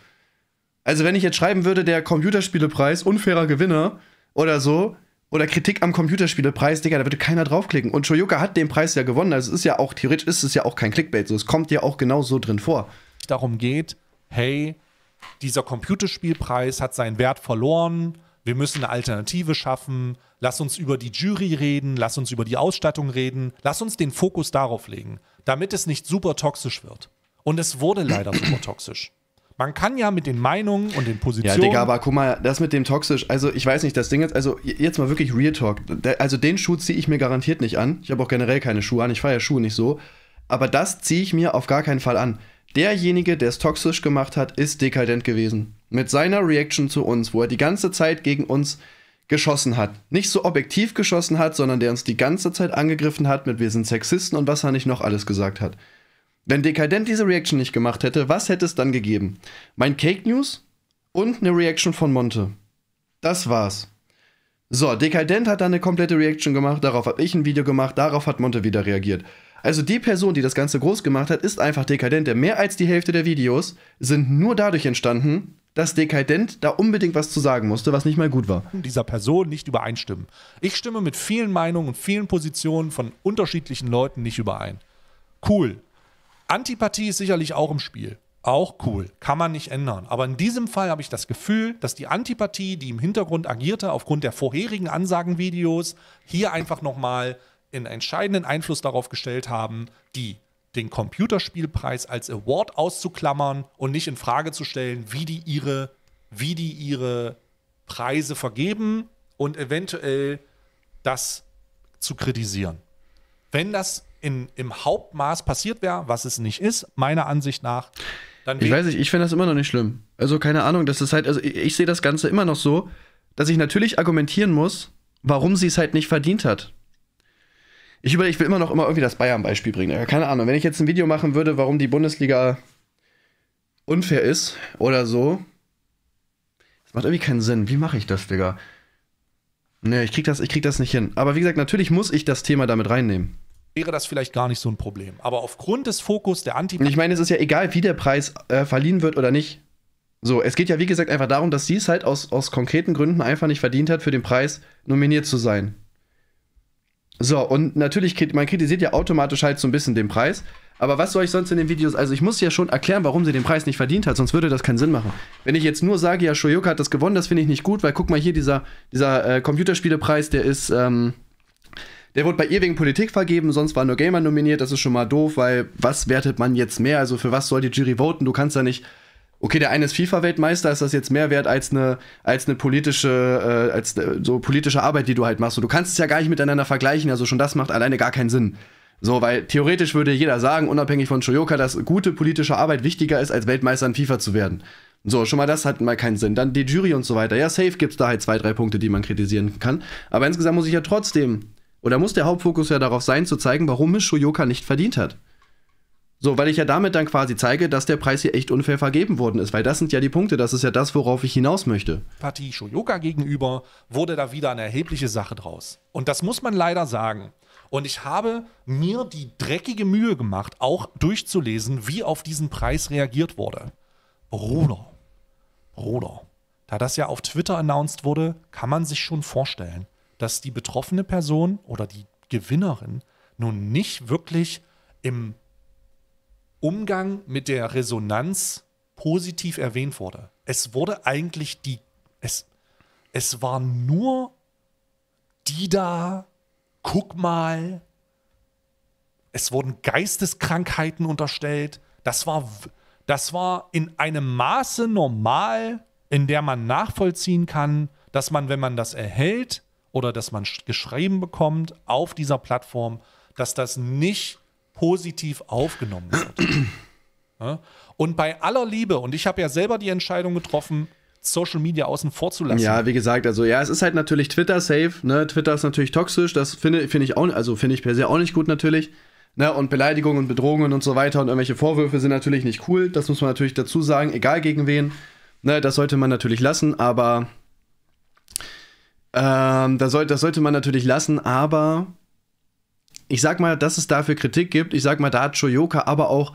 Also wenn ich jetzt schreiben würde, der Computerspielepreis, unfairer Gewinner oder so, oder Kritik am Computerspielepreis, Digga, da würde keiner draufklicken. Und Shoyuka hat den Preis ja gewonnen, also es ist ja auch, theoretisch ist es ja auch kein Clickbait, so, es kommt ja auch genau so drin vor. Darum geht, hey, dieser Computerspielpreis hat seinen Wert verloren, wir müssen eine Alternative schaffen, lass uns über die Jury reden, lass uns über die Ausstattung reden, lass uns den Fokus darauf legen, damit es nicht super toxisch wird. Und es wurde leider super toxisch man kann ja mit den Meinungen und den Positionen. Ja, Digga, aber guck mal, das mit dem toxisch, also ich weiß nicht, das Ding ist, also jetzt mal wirklich Real Talk. Also den Schuh ziehe ich mir garantiert nicht an. Ich habe auch generell keine Schuhe an, ich feiere Schuhe nicht so. Aber das ziehe ich mir auf gar keinen Fall an. Derjenige, der es toxisch gemacht hat, ist dekadent gewesen. Mit seiner Reaction zu uns, wo er die ganze Zeit gegen uns geschossen hat. Nicht so objektiv geschossen hat, sondern der uns die ganze Zeit angegriffen hat mit wir sind Sexisten und was er nicht noch alles gesagt hat. Wenn Dekadent diese Reaction nicht gemacht hätte, was hätte es dann gegeben? Mein Cake News und eine Reaction von Monte. Das war's. So, Dekadent hat dann eine komplette Reaction gemacht, darauf habe ich ein Video gemacht, darauf hat Monte wieder reagiert. Also die Person, die das Ganze groß gemacht hat, ist einfach Dekadent, denn mehr als die Hälfte der Videos sind nur dadurch entstanden, dass Dekadent da unbedingt was zu sagen musste, was nicht mal gut war. Dieser Person nicht übereinstimmen. Ich stimme mit vielen Meinungen und vielen Positionen von unterschiedlichen Leuten nicht überein. Cool. Antipathie ist sicherlich auch im Spiel. Auch cool, kann man nicht ändern. Aber in diesem Fall habe ich das Gefühl, dass die Antipathie, die im Hintergrund agierte, aufgrund der vorherigen Ansagenvideos, hier einfach nochmal einen entscheidenden Einfluss darauf gestellt haben, die den Computerspielpreis als Award auszuklammern und nicht in Frage zu stellen, wie die ihre, wie die ihre Preise vergeben und eventuell das zu kritisieren. Wenn das in, im Hauptmaß passiert wäre, was es nicht ist, meiner Ansicht nach. Dann ich weiß nicht, ich finde das immer noch nicht schlimm. Also keine Ahnung, das ist halt, also ich, ich sehe das Ganze immer noch so, dass ich natürlich argumentieren muss, warum sie es halt nicht verdient hat. Ich überlege, ich will immer noch immer irgendwie das Bayern-Beispiel bringen. Keine Ahnung, wenn ich jetzt ein Video machen würde, warum die Bundesliga unfair ist oder so, das macht irgendwie keinen Sinn. Wie mache ich das, Digga? Nee, ich krieg das, ich krieg das nicht hin. Aber wie gesagt, natürlich muss ich das Thema damit reinnehmen wäre das vielleicht gar nicht so ein Problem. Aber aufgrund des Fokus der Anti. Ich meine, es ist ja egal, wie der Preis äh, verliehen wird oder nicht. So, es geht ja wie gesagt einfach darum, dass sie es halt aus, aus konkreten Gründen einfach nicht verdient hat, für den Preis nominiert zu sein. So, und natürlich, man kritisiert ja automatisch halt so ein bisschen den Preis. Aber was soll ich sonst in den Videos? Also, ich muss ja schon erklären, warum sie den Preis nicht verdient hat, sonst würde das keinen Sinn machen. Wenn ich jetzt nur sage, ja, Shoyoka hat das gewonnen, das finde ich nicht gut, weil guck mal hier, dieser, dieser äh, Computerspielepreis, der ist, ähm, der wurde bei ihr wegen Politik vergeben, sonst war nur Gamer nominiert. Das ist schon mal doof, weil was wertet man jetzt mehr? Also für was soll die Jury voten? Du kannst ja nicht. Okay, der eine ist FIFA-Weltmeister, ist das jetzt mehr wert als eine, als eine politische, äh, als äh, so politische Arbeit, die du halt machst. Und du kannst es ja gar nicht miteinander vergleichen, also schon das macht alleine gar keinen Sinn. So, weil theoretisch würde jeder sagen, unabhängig von Shoyoka, dass gute politische Arbeit wichtiger ist, als Weltmeister in FIFA zu werden. So, schon mal das hat mal keinen Sinn. Dann die Jury und so weiter. Ja, safe gibt es da halt zwei, drei Punkte, die man kritisieren kann. Aber insgesamt muss ich ja trotzdem und da muss der Hauptfokus ja darauf sein, zu zeigen, warum es Shoyoka nicht verdient hat. So, weil ich ja damit dann quasi zeige, dass der Preis hier echt unfair vergeben worden ist, weil das sind ja die Punkte, das ist ja das, worauf ich hinaus möchte. Partie Shoyoka gegenüber wurde da wieder eine erhebliche Sache draus. Und das muss man leider sagen. Und ich habe mir die dreckige Mühe gemacht, auch durchzulesen, wie auf diesen Preis reagiert wurde. Bruder, Bruder, da das ja auf Twitter announced wurde, kann man sich schon vorstellen, dass die betroffene Person oder die Gewinnerin nun nicht wirklich im Umgang mit der Resonanz positiv erwähnt wurde. Es wurde eigentlich die, es, es war nur die da, guck mal, es wurden Geisteskrankheiten unterstellt. Das war, das war in einem Maße normal, in der man nachvollziehen kann, dass man, wenn man das erhält, oder dass man geschrieben bekommt auf dieser Plattform, dass das nicht positiv aufgenommen wird. (clears throat) ja? Und bei aller Liebe, und ich habe ja selber die Entscheidung getroffen, Social Media außen vor zu lassen. Ja, wie gesagt, also ja, es ist halt natürlich Twitter safe, ne? Twitter ist natürlich toxisch, das finde find ich auch, also finde ich per se auch nicht gut natürlich. Ne, und Beleidigungen und Bedrohungen und so weiter und irgendwelche Vorwürfe sind natürlich nicht cool. Das muss man natürlich dazu sagen, egal gegen wen. Ne, das sollte man natürlich lassen, aber ähm, das, soll, das sollte man natürlich lassen, aber ich sag mal, dass es dafür Kritik gibt, ich sag mal, da hat Shoyoka aber auch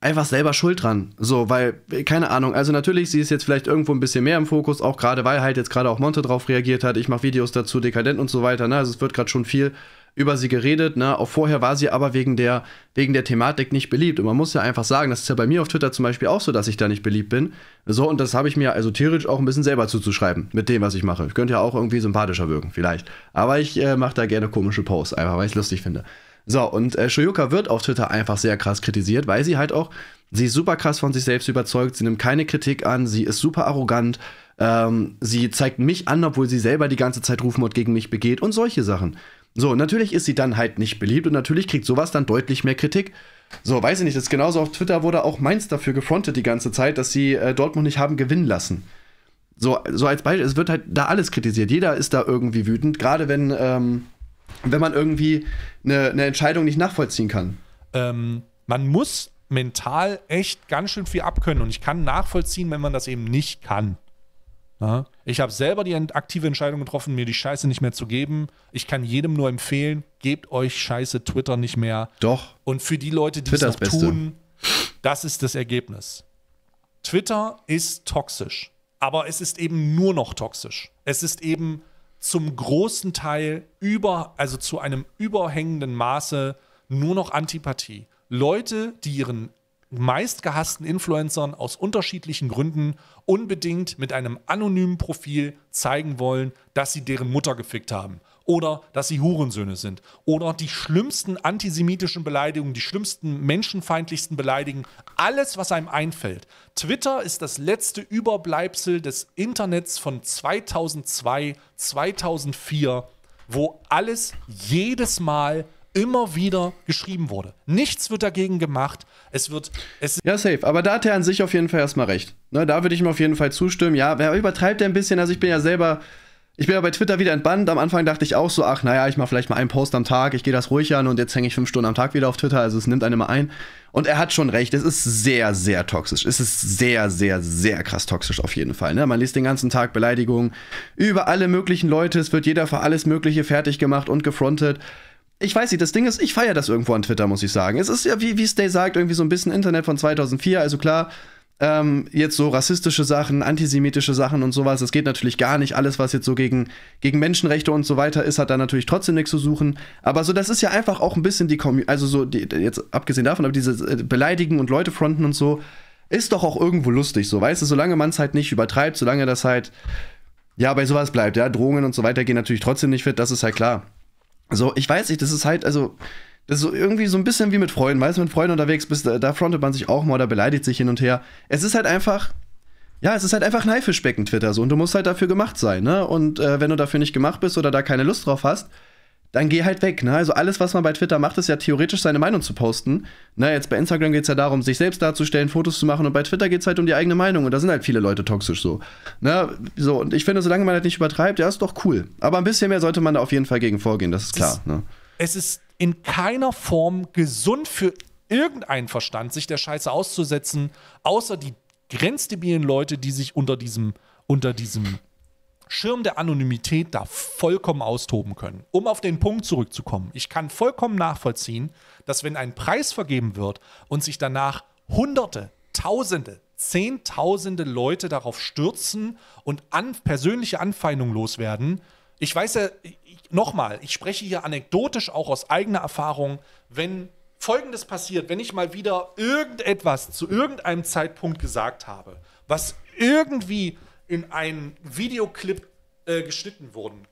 einfach selber schuld dran. So, weil, keine Ahnung, also natürlich, sie ist jetzt vielleicht irgendwo ein bisschen mehr im Fokus, auch gerade weil halt jetzt gerade auch Monte drauf reagiert hat, ich mache Videos dazu, dekadent und so weiter, ne? Also es wird gerade schon viel über sie geredet. Ne? Auch vorher war sie aber wegen der, wegen der Thematik nicht beliebt. Und man muss ja einfach sagen, das ist ja bei mir auf Twitter zum Beispiel auch so, dass ich da nicht beliebt bin. So, und das habe ich mir also theoretisch auch ein bisschen selber zuzuschreiben mit dem, was ich mache. Ich könnte ja auch irgendwie sympathischer wirken, vielleicht. Aber ich äh, mache da gerne komische Posts, einfach weil ich es lustig finde. So, und äh, Shoyuka wird auf Twitter einfach sehr krass kritisiert, weil sie halt auch, sie ist super krass von sich selbst überzeugt, sie nimmt keine Kritik an, sie ist super arrogant, ähm, sie zeigt mich an, obwohl sie selber die ganze Zeit Rufmord gegen mich begeht und solche Sachen. So, natürlich ist sie dann halt nicht beliebt und natürlich kriegt sowas dann deutlich mehr Kritik. So, weiß ich nicht, das ist genauso auf Twitter wurde auch Mainz dafür gefrontet die ganze Zeit, dass sie äh, Dortmund nicht haben gewinnen lassen. So, so als Beispiel, es wird halt da alles kritisiert. Jeder ist da irgendwie wütend, gerade wenn, ähm, wenn man irgendwie eine, eine Entscheidung nicht nachvollziehen kann. Ähm, man muss mental echt ganz schön viel abkönnen und ich kann nachvollziehen, wenn man das eben nicht kann. Aha. Ich habe selber die aktive Entscheidung getroffen, mir die Scheiße nicht mehr zu geben. Ich kann jedem nur empfehlen, gebt euch Scheiße Twitter nicht mehr. Doch. Und für die Leute, die Twitter es noch tun, das ist das Ergebnis. Twitter ist toxisch, aber es ist eben nur noch toxisch. Es ist eben zum großen Teil über, also zu einem überhängenden Maße nur noch Antipathie. Leute, die ihren meistgehassten Influencern aus unterschiedlichen Gründen unbedingt mit einem anonymen Profil zeigen wollen, dass sie deren Mutter gefickt haben oder dass sie Hurensöhne sind oder die schlimmsten antisemitischen Beleidigungen, die schlimmsten menschenfeindlichsten Beleidigungen, alles, was einem einfällt. Twitter ist das letzte Überbleibsel des Internets von 2002, 2004, wo alles jedes Mal immer wieder geschrieben wurde. Nichts wird dagegen gemacht. Es wird. Es ja, safe. Aber da hat er an sich auf jeden Fall erstmal recht. Ne, da würde ich ihm auf jeden Fall zustimmen. Ja, wer übertreibt ein bisschen. Also ich bin ja selber. Ich bin ja bei Twitter wieder entbannt. Am Anfang dachte ich auch so, ach, naja, ich mache vielleicht mal einen Post am Tag, ich gehe das ruhig an und jetzt hänge ich fünf Stunden am Tag wieder auf Twitter. Also es nimmt einen immer ein. Und er hat schon recht, es ist sehr, sehr toxisch. Es ist sehr, sehr, sehr krass toxisch auf jeden Fall. Ne? Man liest den ganzen Tag Beleidigungen über alle möglichen Leute. Es wird jeder für alles Mögliche fertig gemacht und gefrontet ich weiß nicht, das Ding ist, ich feiere das irgendwo an Twitter, muss ich sagen. Es ist ja, wie, wie Stay sagt, irgendwie so ein bisschen Internet von 2004, also klar, ähm, jetzt so rassistische Sachen, antisemitische Sachen und sowas, das geht natürlich gar nicht. Alles, was jetzt so gegen, gegen Menschenrechte und so weiter ist, hat da natürlich trotzdem nichts zu suchen. Aber so, das ist ja einfach auch ein bisschen die Community, also so, die, jetzt abgesehen davon, aber diese äh, Beleidigen und Leute fronten und so, ist doch auch irgendwo lustig, so, weißt du, solange man es halt nicht übertreibt, solange das halt, ja, bei sowas bleibt, ja, Drohungen und so weiter gehen natürlich trotzdem nicht fit, das ist halt klar. So, ich weiß nicht, das ist halt, also, das ist so irgendwie so ein bisschen wie mit Freunden. Weißt du, mit Freunden unterwegs bist, da, da frontet man sich auch mal oder beleidigt sich hin und her. Es ist halt einfach, ja, es ist halt einfach ein twitter so und du musst halt dafür gemacht sein, ne? Und äh, wenn du dafür nicht gemacht bist oder da keine Lust drauf hast, dann geh halt weg. Ne? Also alles, was man bei Twitter macht, ist ja theoretisch seine Meinung zu posten. Na, ne, jetzt bei Instagram geht es ja darum, sich selbst darzustellen, Fotos zu machen und bei Twitter geht es halt um die eigene Meinung und da sind halt viele Leute toxisch so. Na, ne? so, und ich finde, solange man halt nicht übertreibt, ja, ist doch cool. Aber ein bisschen mehr sollte man da auf jeden Fall gegen vorgehen, das ist klar. Es, ne? es ist in keiner Form gesund für irgendeinen Verstand, sich der Scheiße auszusetzen, außer die grenzdebilen Leute, die sich unter diesem, unter diesem Schirm der Anonymität da vollkommen austoben können. Um auf den Punkt zurückzukommen, ich kann vollkommen nachvollziehen, dass wenn ein Preis vergeben wird und sich danach Hunderte, Tausende, Zehntausende Leute darauf stürzen und an, persönliche Anfeindungen loswerden, ich weiß ja, nochmal, ich spreche hier anekdotisch auch aus eigener Erfahrung, wenn Folgendes passiert, wenn ich mal wieder irgendetwas zu irgendeinem Zeitpunkt gesagt habe, was irgendwie in einen Videoclip äh, geschnitten wurden,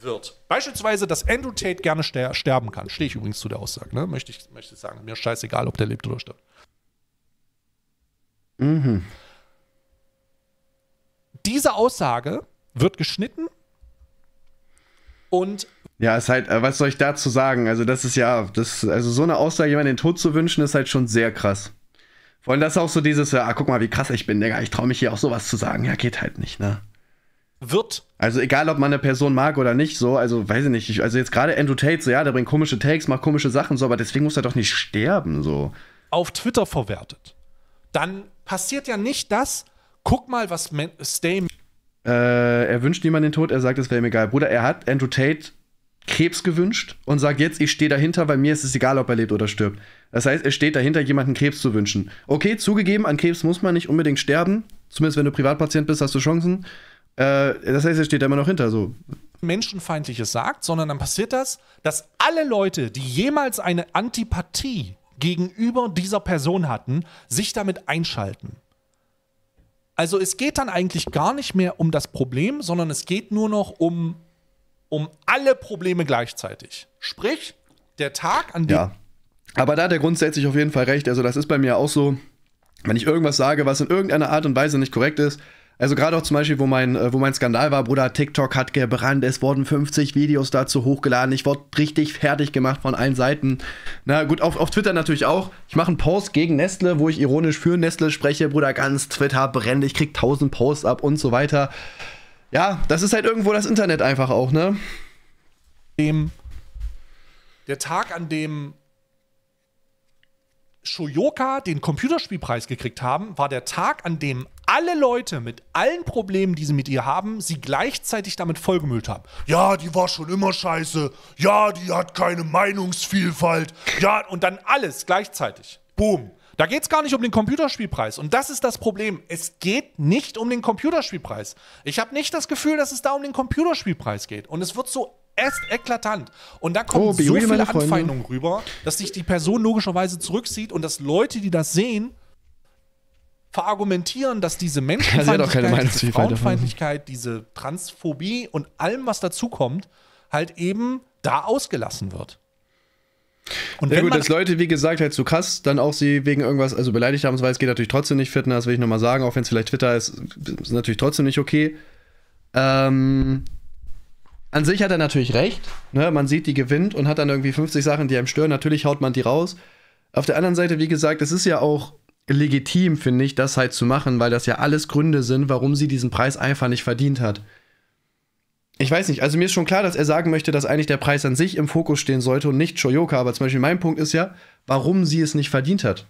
wird. Beispielsweise, dass Andrew Tate gerne ster sterben kann. Stehe ich übrigens zu der Aussage, ne? möchte, ich, möchte ich sagen. Mir scheißegal, ob der lebt oder stirbt. Mhm. Diese Aussage wird geschnitten und. Ja, ist halt, äh, was soll ich dazu sagen? Also, das ist ja, das, also so eine Aussage, jemanden den Tod zu wünschen, ist halt schon sehr krass. Vor allem das ist auch so dieses, ja, äh, ah, guck mal, wie krass ich bin, Digga, ich traue mich hier auch sowas zu sagen. Ja, geht halt nicht, ne? Wird. Also egal, ob man eine Person mag oder nicht, so, also weiß ich nicht. Ich, also jetzt gerade Andrew Tate, so ja, der bringt komische Takes, macht komische Sachen, so, aber deswegen muss er doch nicht sterben, so. Auf Twitter verwertet. Dann passiert ja nicht das, guck mal, was Stay. Äh, er wünscht niemanden den Tod, er sagt, es wäre ihm egal. Bruder, er hat Andrew Tate Krebs gewünscht und sagt jetzt, ich stehe dahinter, weil mir ist es egal, ob er lebt oder stirbt. Das heißt, er steht dahinter, jemanden Krebs zu wünschen. Okay, zugegeben, an Krebs muss man nicht unbedingt sterben. Zumindest wenn du Privatpatient bist, hast du Chancen. Äh, das heißt, er steht da immer noch hinter. So. Menschenfeindliches sagt, sondern dann passiert das, dass alle Leute, die jemals eine Antipathie gegenüber dieser Person hatten, sich damit einschalten. Also es geht dann eigentlich gar nicht mehr um das Problem, sondern es geht nur noch um um alle Probleme gleichzeitig. Sprich, der Tag, an dem. Ja. Aber da hat er grundsätzlich auf jeden Fall recht. Also, das ist bei mir auch so, wenn ich irgendwas sage, was in irgendeiner Art und Weise nicht korrekt ist, also gerade auch zum Beispiel, wo mein, äh, wo mein Skandal war, Bruder, TikTok hat gebrannt, es wurden 50 Videos dazu hochgeladen, ich wurde richtig fertig gemacht von allen Seiten. Na gut, auf, auf Twitter natürlich auch. Ich mache einen Post gegen Nestle, wo ich ironisch für Nestle spreche, Bruder, ganz Twitter brennt, ich krieg 1000 Posts ab und so weiter. Ja, das ist halt irgendwo das Internet einfach auch, ne? Dem. Der Tag, an dem Shoyoka den Computerspielpreis gekriegt haben, war der Tag, an dem alle Leute mit allen Problemen, die sie mit ihr haben, sie gleichzeitig damit vollgemüllt haben. Ja, die war schon immer scheiße. Ja, die hat keine Meinungsvielfalt. Ja, und dann alles gleichzeitig. Boom. Da geht es gar nicht um den Computerspielpreis. Und das ist das Problem. Es geht nicht um den Computerspielpreis. Ich habe nicht das Gefühl, dass es da um den Computerspielpreis geht. Und es wird so erst eklatant. Und da kommen oh, so viele Anfeindungen rüber, dass sich die Person logischerweise zurückzieht und dass Leute, die das sehen, verargumentieren, dass diese (laughs) Menschenfeindlichkeit, diese Frauenfeindlichkeit, diese Transphobie und allem, was dazukommt, halt eben da ausgelassen wird. Und ja, wenn gut, dass Leute, wie gesagt, halt zu so krass dann auch sie wegen irgendwas, also beleidigt haben, so es geht natürlich trotzdem nicht. das will ich nochmal sagen, auch wenn es vielleicht Twitter ist, ist natürlich trotzdem nicht okay. Ähm, an sich hat er natürlich recht. Ne? Man sieht, die gewinnt und hat dann irgendwie 50 Sachen, die einem stören. Natürlich haut man die raus. Auf der anderen Seite, wie gesagt, es ist ja auch legitim, finde ich, das halt zu machen, weil das ja alles Gründe sind, warum sie diesen Preis einfach nicht verdient hat ich weiß nicht, also mir ist schon klar, dass er sagen möchte, dass eigentlich der Preis an sich im Fokus stehen sollte und nicht Shoyoka. Aber zum Beispiel mein Punkt ist ja, warum sie es nicht verdient hat.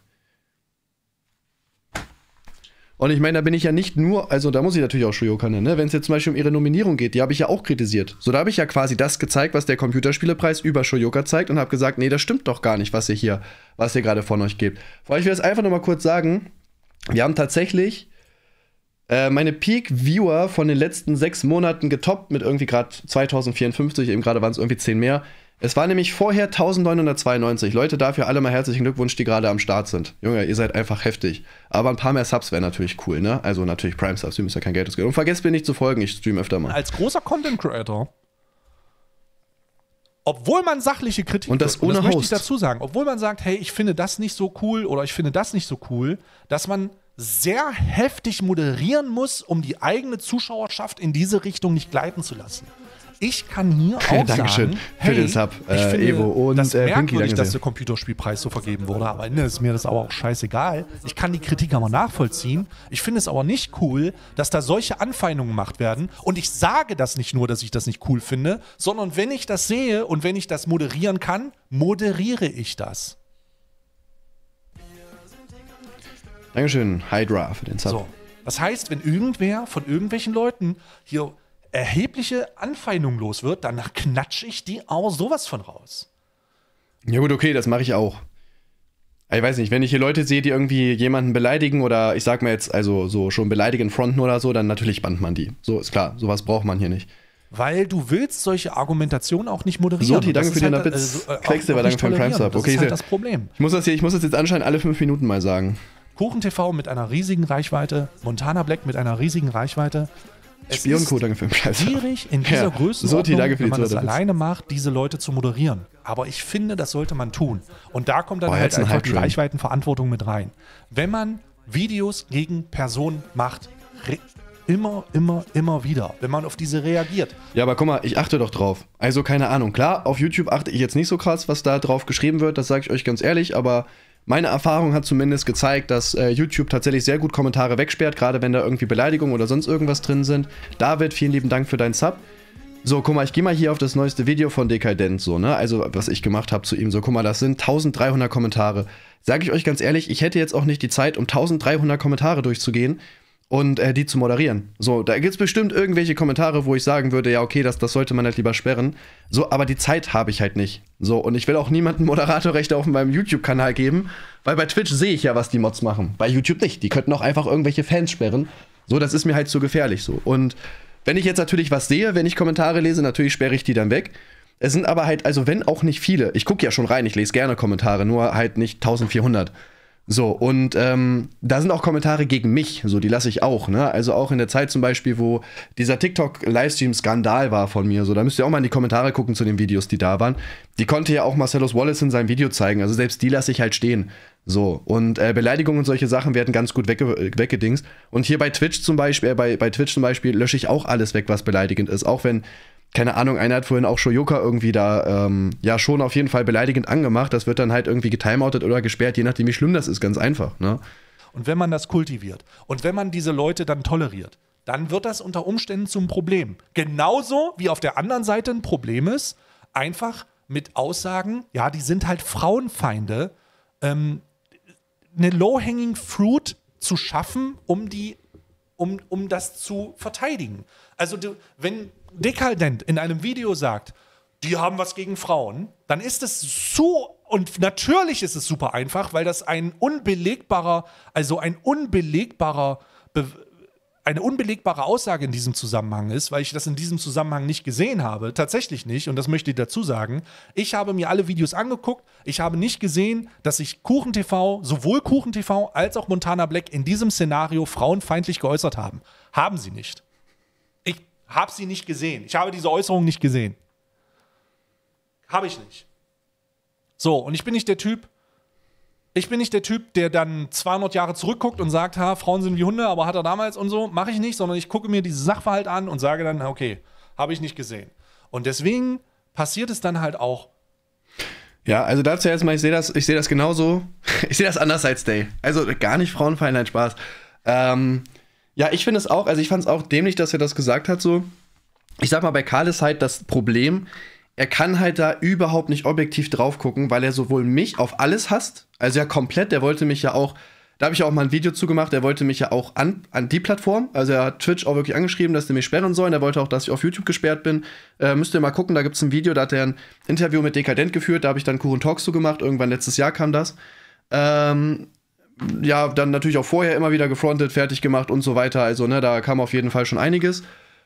Und ich meine, da bin ich ja nicht nur, also da muss ich natürlich auch Shoyoka nennen, ne? wenn es jetzt zum Beispiel um ihre Nominierung geht, die habe ich ja auch kritisiert. So, da habe ich ja quasi das gezeigt, was der Computerspielepreis über Shoyoka zeigt und habe gesagt, nee, das stimmt doch gar nicht, was ihr hier, was ihr gerade von euch gebt. Vor allem, ich will das einfach nochmal kurz sagen, wir haben tatsächlich äh, meine Peak-Viewer von den letzten sechs Monaten getoppt mit irgendwie gerade 2054, eben gerade waren es irgendwie zehn mehr. Es war nämlich vorher 1992. Leute, dafür alle mal herzlichen Glückwunsch, die gerade am Start sind. Junge, ihr seid einfach heftig. Aber ein paar mehr Subs wäre natürlich cool, ne? Also natürlich Prime Subs, ihr müsst ja kein Geld ausgeben. Und vergesst mir nicht zu folgen, ich stream öfter mal. Als großer Content Creator. Obwohl man sachliche Kritik und das, wird, ohne und das Host. möchte ich dazu sagen, obwohl man sagt, hey, ich finde das nicht so cool oder ich finde das nicht so cool, dass man sehr heftig moderieren muss, um die eigene Zuschauerschaft in diese Richtung nicht gleiten zu lassen. Ich kann hier auch sagen, Dankeschön hey, für den Sub, äh, ich finde, Evo und das äh, merkwürdig, dass der Computerspielpreis so vergeben wurde. aber Ende ist mir das aber auch scheißegal. Ich kann die Kritik aber nachvollziehen. Ich finde es aber nicht cool, dass da solche Anfeindungen gemacht werden. Und ich sage das nicht nur, dass ich das nicht cool finde, sondern wenn ich das sehe und wenn ich das moderieren kann, moderiere ich das. Dankeschön, Hydra, für den Sub. So. Das heißt, wenn irgendwer von irgendwelchen Leuten hier erhebliche Anfeindungen los wird, dann knatsche ich die auch sowas von raus. Ja, gut, okay, das mache ich auch. Ich weiß nicht, wenn ich hier Leute sehe, die irgendwie jemanden beleidigen oder ich sag mal jetzt, also so schon beleidigen fronten oder so, dann natürlich bannt man die. So ist klar, sowas braucht man hier nicht. Weil du willst solche Argumentationen auch nicht moderieren. Soti, danke für den halt, Witz. Quecksilber, äh, äh, danke für den Prime Sub. Okay, ist halt das Problem. Ich muss das, hier, ich muss das jetzt anscheinend alle fünf Minuten mal sagen. KuchenTV mit einer riesigen Reichweite, Montana Black mit einer riesigen Reichweite. Spionco, danke für den Scheiß. Schwierig in dieser ja. Größenordnung, so, wenn man das alleine macht, diese Leute zu moderieren. Aber ich finde, das sollte man tun. Und da kommt dann oh, halt einfach die Reichweitenverantwortung mit rein. Wenn man Videos gegen Personen macht, immer, immer, immer wieder, wenn man auf diese reagiert. Ja, aber guck mal, ich achte doch drauf. Also keine Ahnung. Klar, auf YouTube achte ich jetzt nicht so krass, was da drauf geschrieben wird, das sage ich euch ganz ehrlich, aber meine Erfahrung hat zumindest gezeigt, dass äh, YouTube tatsächlich sehr gut Kommentare wegsperrt, gerade wenn da irgendwie Beleidigungen oder sonst irgendwas drin sind. David, vielen lieben Dank für deinen Sub. So, guck mal, ich gehe mal hier auf das neueste Video von Dekadent, so, ne? Also, was ich gemacht habe zu ihm. So, guck mal, das sind 1300 Kommentare. Sage ich euch ganz ehrlich, ich hätte jetzt auch nicht die Zeit, um 1300 Kommentare durchzugehen und äh, die zu moderieren. So, da gibt es bestimmt irgendwelche Kommentare, wo ich sagen würde, ja, okay, das, das sollte man halt lieber sperren. So, aber die Zeit habe ich halt nicht. So, und ich will auch niemandem (laughs) Moderatorrechte auf meinem YouTube-Kanal geben, weil bei Twitch sehe ich ja, was die Mods machen. Bei YouTube nicht. Die könnten auch einfach irgendwelche Fans sperren. So, das ist mir halt zu gefährlich so. Und wenn ich jetzt natürlich was sehe, wenn ich Kommentare lese, natürlich sperre ich die dann weg. Es sind aber halt, also wenn auch nicht viele. Ich gucke ja schon rein, ich lese gerne Kommentare, nur halt nicht 1400. So, und ähm, da sind auch Kommentare gegen mich, so die lasse ich auch, ne? Also auch in der Zeit zum Beispiel, wo dieser TikTok-Livestream-Skandal war von mir, so, da müsst ihr auch mal in die Kommentare gucken zu den Videos, die da waren. Die konnte ja auch Marcellus Wallace in seinem Video zeigen, also selbst die lasse ich halt stehen. So, und äh, Beleidigungen und solche Sachen werden ganz gut wegge weggedingst. Und hier bei Twitch zum Beispiel, äh, bei, bei Twitch zum Beispiel lösche ich auch alles weg, was beleidigend ist, auch wenn keine Ahnung, einer hat vorhin auch Shoyoka irgendwie da, ähm, ja, schon auf jeden Fall beleidigend angemacht. Das wird dann halt irgendwie getimeoutet oder gesperrt, je nachdem, wie schlimm das ist, ganz einfach. Ne? Und wenn man das kultiviert und wenn man diese Leute dann toleriert, dann wird das unter Umständen zum Problem. Genauso wie auf der anderen Seite ein Problem ist, einfach mit Aussagen, ja, die sind halt Frauenfeinde, ähm, eine low-hanging fruit zu schaffen, um die, um, um das zu verteidigen. Also du, wenn, dekadent in einem Video sagt, die haben was gegen Frauen, dann ist es so und natürlich ist es super einfach, weil das ein unbelegbarer, also ein unbelegbarer Be eine unbelegbare Aussage in diesem Zusammenhang ist, weil ich das in diesem Zusammenhang nicht gesehen habe, tatsächlich nicht, und das möchte ich dazu sagen. Ich habe mir alle Videos angeguckt, ich habe nicht gesehen, dass sich KuchenTV, sowohl KuchenTV als auch Montana Black in diesem Szenario frauenfeindlich geäußert haben. Haben sie nicht habe sie nicht gesehen. Ich habe diese Äußerung nicht gesehen. Habe ich nicht. So, und ich bin nicht der Typ, ich bin nicht der Typ, der dann 200 Jahre zurückguckt und sagt, ha, Frauen sind wie Hunde, aber hat er damals und so, mache ich nicht, sondern ich gucke mir diesen Sachverhalt an und sage dann, okay, habe ich nicht gesehen. Und deswegen passiert es dann halt auch. Ja, also dazu erstmal, ich sehe das, ich sehe das genauso, (laughs) ich sehe das anders als Day. Also gar nicht Frauenfeindheit, Spaß. Ähm, ja, ich finde es auch, also ich fand es auch dämlich, dass er das gesagt hat, so. Ich sag mal, bei Karl ist halt das Problem, er kann halt da überhaupt nicht objektiv drauf gucken, weil er sowohl mich auf alles hasst, also ja komplett, der wollte mich ja auch, da habe ich ja auch mal ein Video zugemacht, der wollte mich ja auch an, an die Plattform, also er hat Twitch auch wirklich angeschrieben, dass sie mich sperren sollen, der wollte auch, dass ich auf YouTube gesperrt bin. Äh, müsst ihr mal gucken, da gibt es ein Video, da hat er ein Interview mit Dekadent geführt, da habe ich dann Kuchen Talks zugemacht, irgendwann letztes Jahr kam das. Ähm, ja, dann natürlich auch vorher immer wieder gefrontet, fertig gemacht und so weiter. Also, ne, da kam auf jeden Fall schon einiges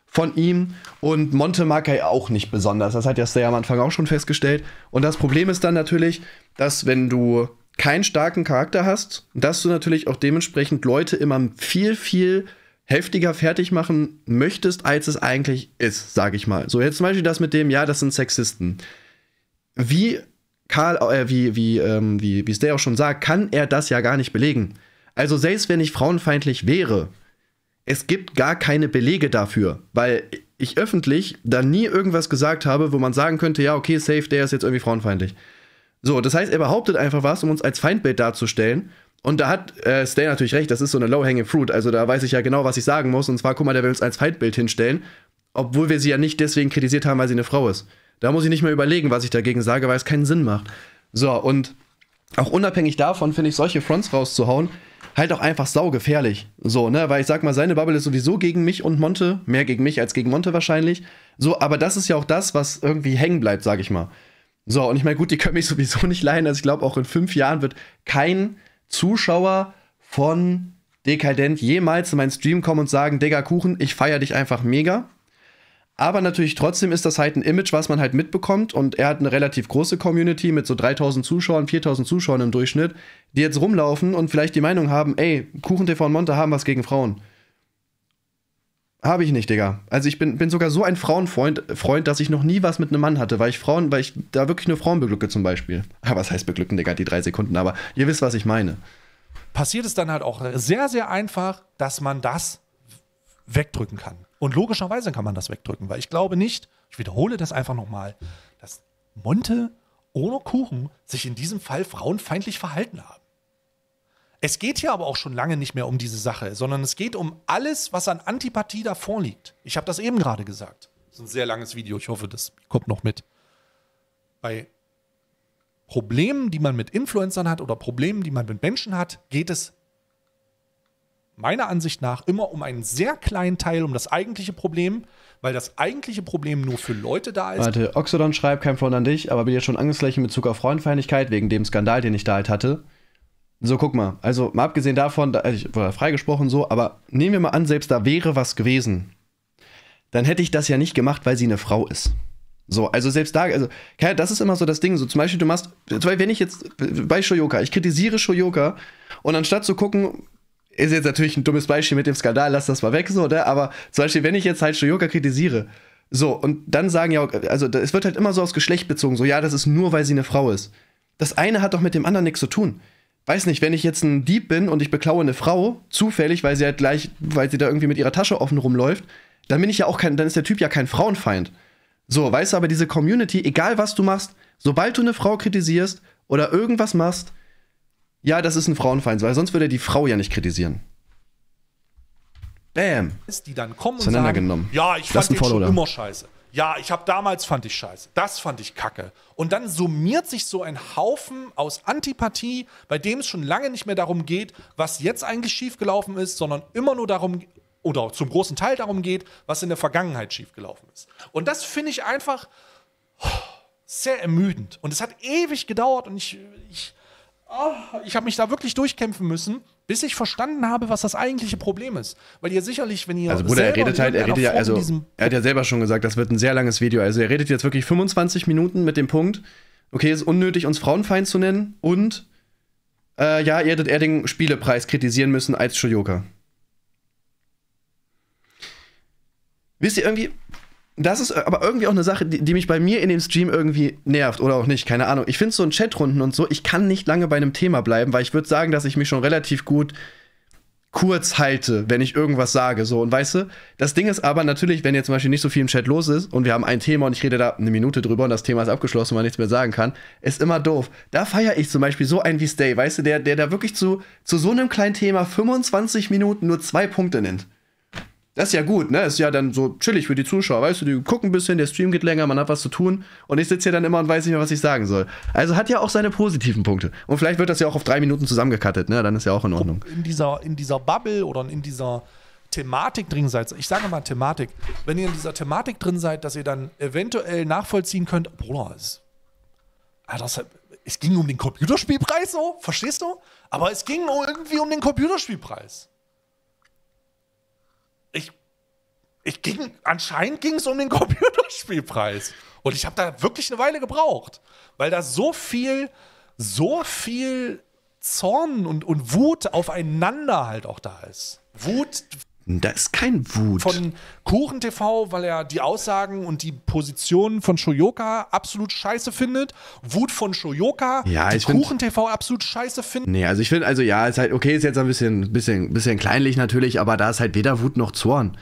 von ihm. Und Monte mag er auch nicht besonders. Das hat ja Stay am Anfang auch schon festgestellt. Und das Problem ist dann natürlich, dass wenn du keinen starken Charakter hast, dass du natürlich auch dementsprechend Leute immer viel, viel heftiger fertig machen möchtest, als es eigentlich ist, sage ich mal. So, jetzt zum Beispiel das mit dem, ja, das sind Sexisten. Wie Karl, äh, wie, wie, ähm, wie, wie es der auch schon sagt, kann er das ja gar nicht belegen. Also selbst wenn ich frauenfeindlich wäre, es gibt gar keine Belege dafür, weil ich öffentlich da nie irgendwas gesagt habe, wo man sagen könnte, ja, okay, safe, der ist jetzt irgendwie frauenfeindlich. So, das heißt, er behauptet einfach was, um uns als Feindbild darzustellen. Und da hat äh, Stay natürlich recht, das ist so eine low-hanging fruit. Also da weiß ich ja genau, was ich sagen muss. Und zwar, guck mal, der will uns als Feindbild hinstellen, obwohl wir sie ja nicht deswegen kritisiert haben, weil sie eine Frau ist. Da muss ich nicht mehr überlegen, was ich dagegen sage, weil es keinen Sinn macht. So, und auch unabhängig davon finde ich solche Fronts rauszuhauen halt auch einfach saugefährlich. So, ne, weil ich sag mal, seine Bubble ist sowieso gegen mich und Monte, mehr gegen mich als gegen Monte wahrscheinlich. So, aber das ist ja auch das, was irgendwie hängen bleibt, sag ich mal. So, und ich meine, gut, die können mich (laughs) sowieso nicht leihen. Also ich glaube, auch in fünf Jahren wird kein Zuschauer von Dekadent jemals in meinen Stream kommen und sagen, Digga Kuchen, ich feiere dich einfach mega. Aber natürlich trotzdem ist das halt ein Image, was man halt mitbekommt. Und er hat eine relativ große Community mit so 3000 Zuschauern, 4000 Zuschauern im Durchschnitt, die jetzt rumlaufen und vielleicht die Meinung haben, ey, KuchenTV und Monte haben was gegen Frauen. Habe ich nicht, Digga. Also ich bin, bin sogar so ein Frauenfreund, Freund, dass ich noch nie was mit einem Mann hatte, weil ich Frauen, weil ich da wirklich nur Frauen beglücke zum Beispiel. Aber ah, was heißt beglücken, Digga, die drei Sekunden, aber ihr wisst, was ich meine. Passiert es dann halt auch sehr, sehr einfach, dass man das wegdrücken kann. Und logischerweise kann man das wegdrücken, weil ich glaube nicht, ich wiederhole das einfach nochmal, dass Monte ohne Kuchen sich in diesem Fall frauenfeindlich verhalten haben. Es geht hier aber auch schon lange nicht mehr um diese Sache, sondern es geht um alles, was an Antipathie davor liegt. Ich habe das eben gerade gesagt. Das ist ein sehr langes Video, ich hoffe, das kommt noch mit. Bei Problemen, die man mit Influencern hat oder Problemen, die man mit Menschen hat, geht es meiner Ansicht nach immer um einen sehr kleinen Teil, um das eigentliche Problem, weil das eigentliche Problem nur für Leute da ist. Warte, Oxodon schreibt, kein Freund an dich, aber bin ja schon angeschlichen in Bezug auf Freundfeindlichkeit wegen dem Skandal, den ich da halt hatte. So, guck mal, also mal abgesehen davon, da, also, ich wurde freigesprochen so, aber nehmen wir mal an, selbst da wäre was gewesen, dann hätte ich das ja nicht gemacht, weil sie eine Frau ist. So, also selbst da, also, das ist immer so das Ding. So, zum Beispiel, du machst, wenn ich jetzt bei Shoyoka, ich kritisiere Shoyoka und anstatt zu gucken, ist jetzt natürlich ein dummes Beispiel mit dem Skandal, lass das mal weg, so, oder? Ne? Aber zum Beispiel, wenn ich jetzt halt Shoyoka kritisiere, so, und dann sagen ja, also es wird halt immer so aufs Geschlecht bezogen, so, ja, das ist nur, weil sie eine Frau ist. Das eine hat doch mit dem anderen nichts zu tun. Weiß nicht, wenn ich jetzt ein Dieb bin und ich beklaue eine Frau, zufällig, weil sie halt gleich, weil sie da irgendwie mit ihrer Tasche offen rumläuft, dann bin ich ja auch kein, dann ist der Typ ja kein Frauenfeind. So, weißt du, aber diese Community, egal was du machst, sobald du eine Frau kritisierst oder irgendwas machst, ja, das ist ein Frauenfeind, weil sonst würde er die Frau ja nicht kritisieren. Bam. Die dann kommen und sagen, genommen. ja, ich fand den schon immer scheiße. Ja, ich habe damals fand ich scheiße. Das fand ich kacke. Und dann summiert sich so ein Haufen aus Antipathie, bei dem es schon lange nicht mehr darum geht, was jetzt eigentlich schiefgelaufen ist, sondern immer nur darum, oder zum großen Teil darum geht, was in der Vergangenheit schiefgelaufen ist. Und das finde ich einfach oh, sehr ermüdend. Und es hat ewig gedauert und ich, ich, oh, ich habe mich da wirklich durchkämpfen müssen, bis ich verstanden habe, was das eigentliche Problem ist. Weil ihr sicherlich, wenn ihr. Also, Bruder, er redet halt, er redet ja, also, er hat ja selber schon gesagt, das wird ein sehr langes Video. Also, er redet jetzt wirklich 25 Minuten mit dem Punkt, okay, es ist unnötig, uns Frauenfeind zu nennen und, äh, ja, ihr hättet eher den Spielepreis kritisieren müssen als Shoyoka. Wisst ihr irgendwie, das ist äh, aber irgendwie auch eine Sache, die, die, mich bei mir in dem Stream irgendwie nervt oder auch nicht, keine Ahnung. Ich finde so in Chatrunden und so, ich kann nicht lange bei einem Thema bleiben, weil ich würde sagen, dass ich mich schon relativ gut kurz halte, wenn ich irgendwas sage. So, und weißt du, das Ding ist aber natürlich, wenn jetzt zum Beispiel nicht so viel im Chat los ist und wir haben ein Thema und ich rede da eine Minute drüber und das Thema ist abgeschlossen und man nichts mehr sagen kann, ist immer doof. Da feiere ich zum Beispiel so einen wie Stay, weißt du, der, der da wirklich zu, zu so einem kleinen Thema 25 Minuten nur zwei Punkte nennt. Das ist ja gut, ne? Ist ja dann so chillig für die Zuschauer, weißt du, die gucken ein bisschen, der Stream geht länger, man hat was zu tun und ich sitze hier dann immer und weiß nicht mehr, was ich sagen soll. Also hat ja auch seine positiven Punkte. Und vielleicht wird das ja auch auf drei Minuten zusammengekattet, ne? Dann ist ja auch in Ordnung. In dieser, in dieser Bubble oder in dieser Thematik drin seid, ich sage mal Thematik, wenn ihr in dieser Thematik drin seid, dass ihr dann eventuell nachvollziehen könnt, Bruder, es, ah, das, es ging um den Computerspielpreis so, verstehst du? Aber es ging irgendwie um den Computerspielpreis. ich ging, anscheinend ging es um den (laughs) Computerspielpreis. Und ich habe da wirklich eine Weile gebraucht, weil da so viel, so viel Zorn und, und Wut aufeinander halt auch da ist. Wut. Da ist kein Wut. Von Kuchen TV, weil er die Aussagen und die Positionen von Shoyoka absolut scheiße findet. Wut von Shoyoka, ja, die Kuchen TV absolut scheiße findet. Nee, also ich finde, also ja, ist halt, okay, ist jetzt ein bisschen, bisschen, bisschen kleinlich natürlich, aber da ist halt weder Wut noch Zorn.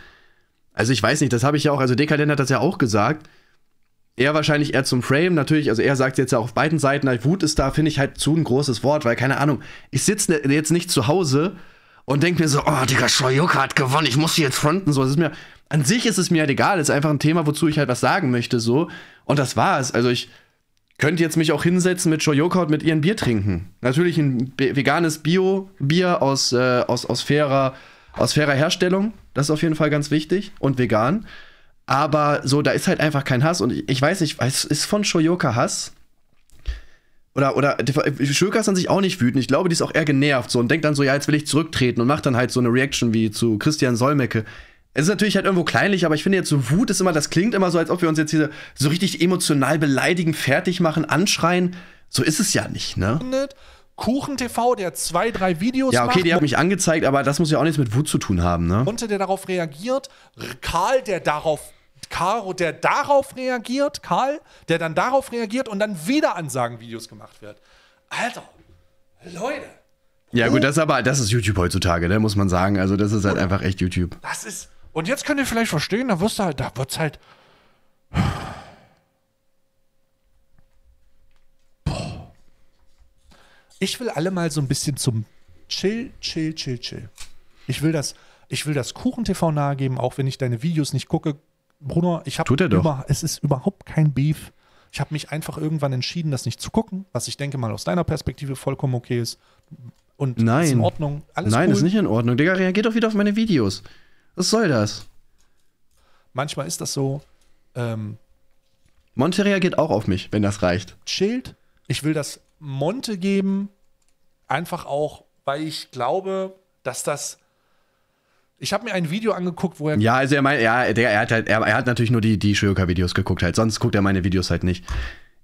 Also ich weiß nicht, das habe ich ja auch, also Dekalent hat das ja auch gesagt. Er wahrscheinlich eher zum Frame, natürlich, also er sagt jetzt ja auf beiden Seiten, halt, Wut ist da, finde ich halt zu ein großes Wort, weil keine Ahnung, ich sitze ne, jetzt nicht zu Hause und denke mir so, oh, Digga, Shoyuka hat gewonnen, ich muss sie jetzt fronten, so, das ist mir, an sich ist es mir halt egal, das ist einfach ein Thema, wozu ich halt was sagen möchte, so, und das war's, also ich könnte jetzt mich auch hinsetzen mit Shoyuka und mit ihren Bier trinken. Natürlich ein veganes Bio-Bier aus, äh, aus, aus fairer, aus fairer Herstellung, das ist auf jeden Fall ganz wichtig und vegan. Aber so, da ist halt einfach kein Hass und ich, ich weiß nicht, es ist von Shoyoka Hass. Oder, oder Shoyoka ist an sich auch nicht wütend. Ich glaube, die ist auch eher genervt so und denkt dann so, ja, jetzt will ich zurücktreten und macht dann halt so eine Reaction wie zu Christian Solmecke. Es ist natürlich halt irgendwo kleinlich, aber ich finde jetzt so Wut ist immer, das klingt immer so, als ob wir uns jetzt hier so richtig emotional beleidigen, fertig machen, anschreien. So ist es ja nicht, ne? Nicht. Kuchen TV, der zwei, drei Videos Ja, okay, macht. die hat mich angezeigt, aber das muss ja auch nichts mit Wut zu tun haben, ne? Monte, der darauf reagiert, Karl, der darauf Caro, der darauf reagiert, Karl, der dann darauf reagiert und dann wieder Ansagen-Videos gemacht wird. Alter, Leute. Ja, gut, das ist aber das ist YouTube heutzutage, ne, muss man sagen. Also, das ist halt einfach echt YouTube. Das ist und jetzt könnt ihr vielleicht verstehen, da wirst du halt da wird's halt Ich will alle mal so ein bisschen zum Chill, Chill, Chill, Chill. Ich will das, ich will das Kuchen-TV nahegeben, auch wenn ich deine Videos nicht gucke. Bruno, ich habe über, es ist überhaupt kein Beef. Ich habe mich einfach irgendwann entschieden, das nicht zu gucken, was ich denke mal aus deiner Perspektive vollkommen okay ist. Und Nein. ist in Ordnung. Alles Nein, cool. ist nicht in Ordnung. Digga, reagiert doch wieder auf meine Videos. Was soll das? Manchmal ist das so. Ähm, Monte reagiert auch auf mich, wenn das reicht. Chillt. Ich will das Monte geben, einfach auch, weil ich glaube, dass das ich habe mir ein Video angeguckt, wo er. Ja, also er meint, ja, der, er, hat halt, er, er, hat natürlich nur die, die Shoyoka-Videos geguckt halt. Sonst guckt er meine Videos halt nicht.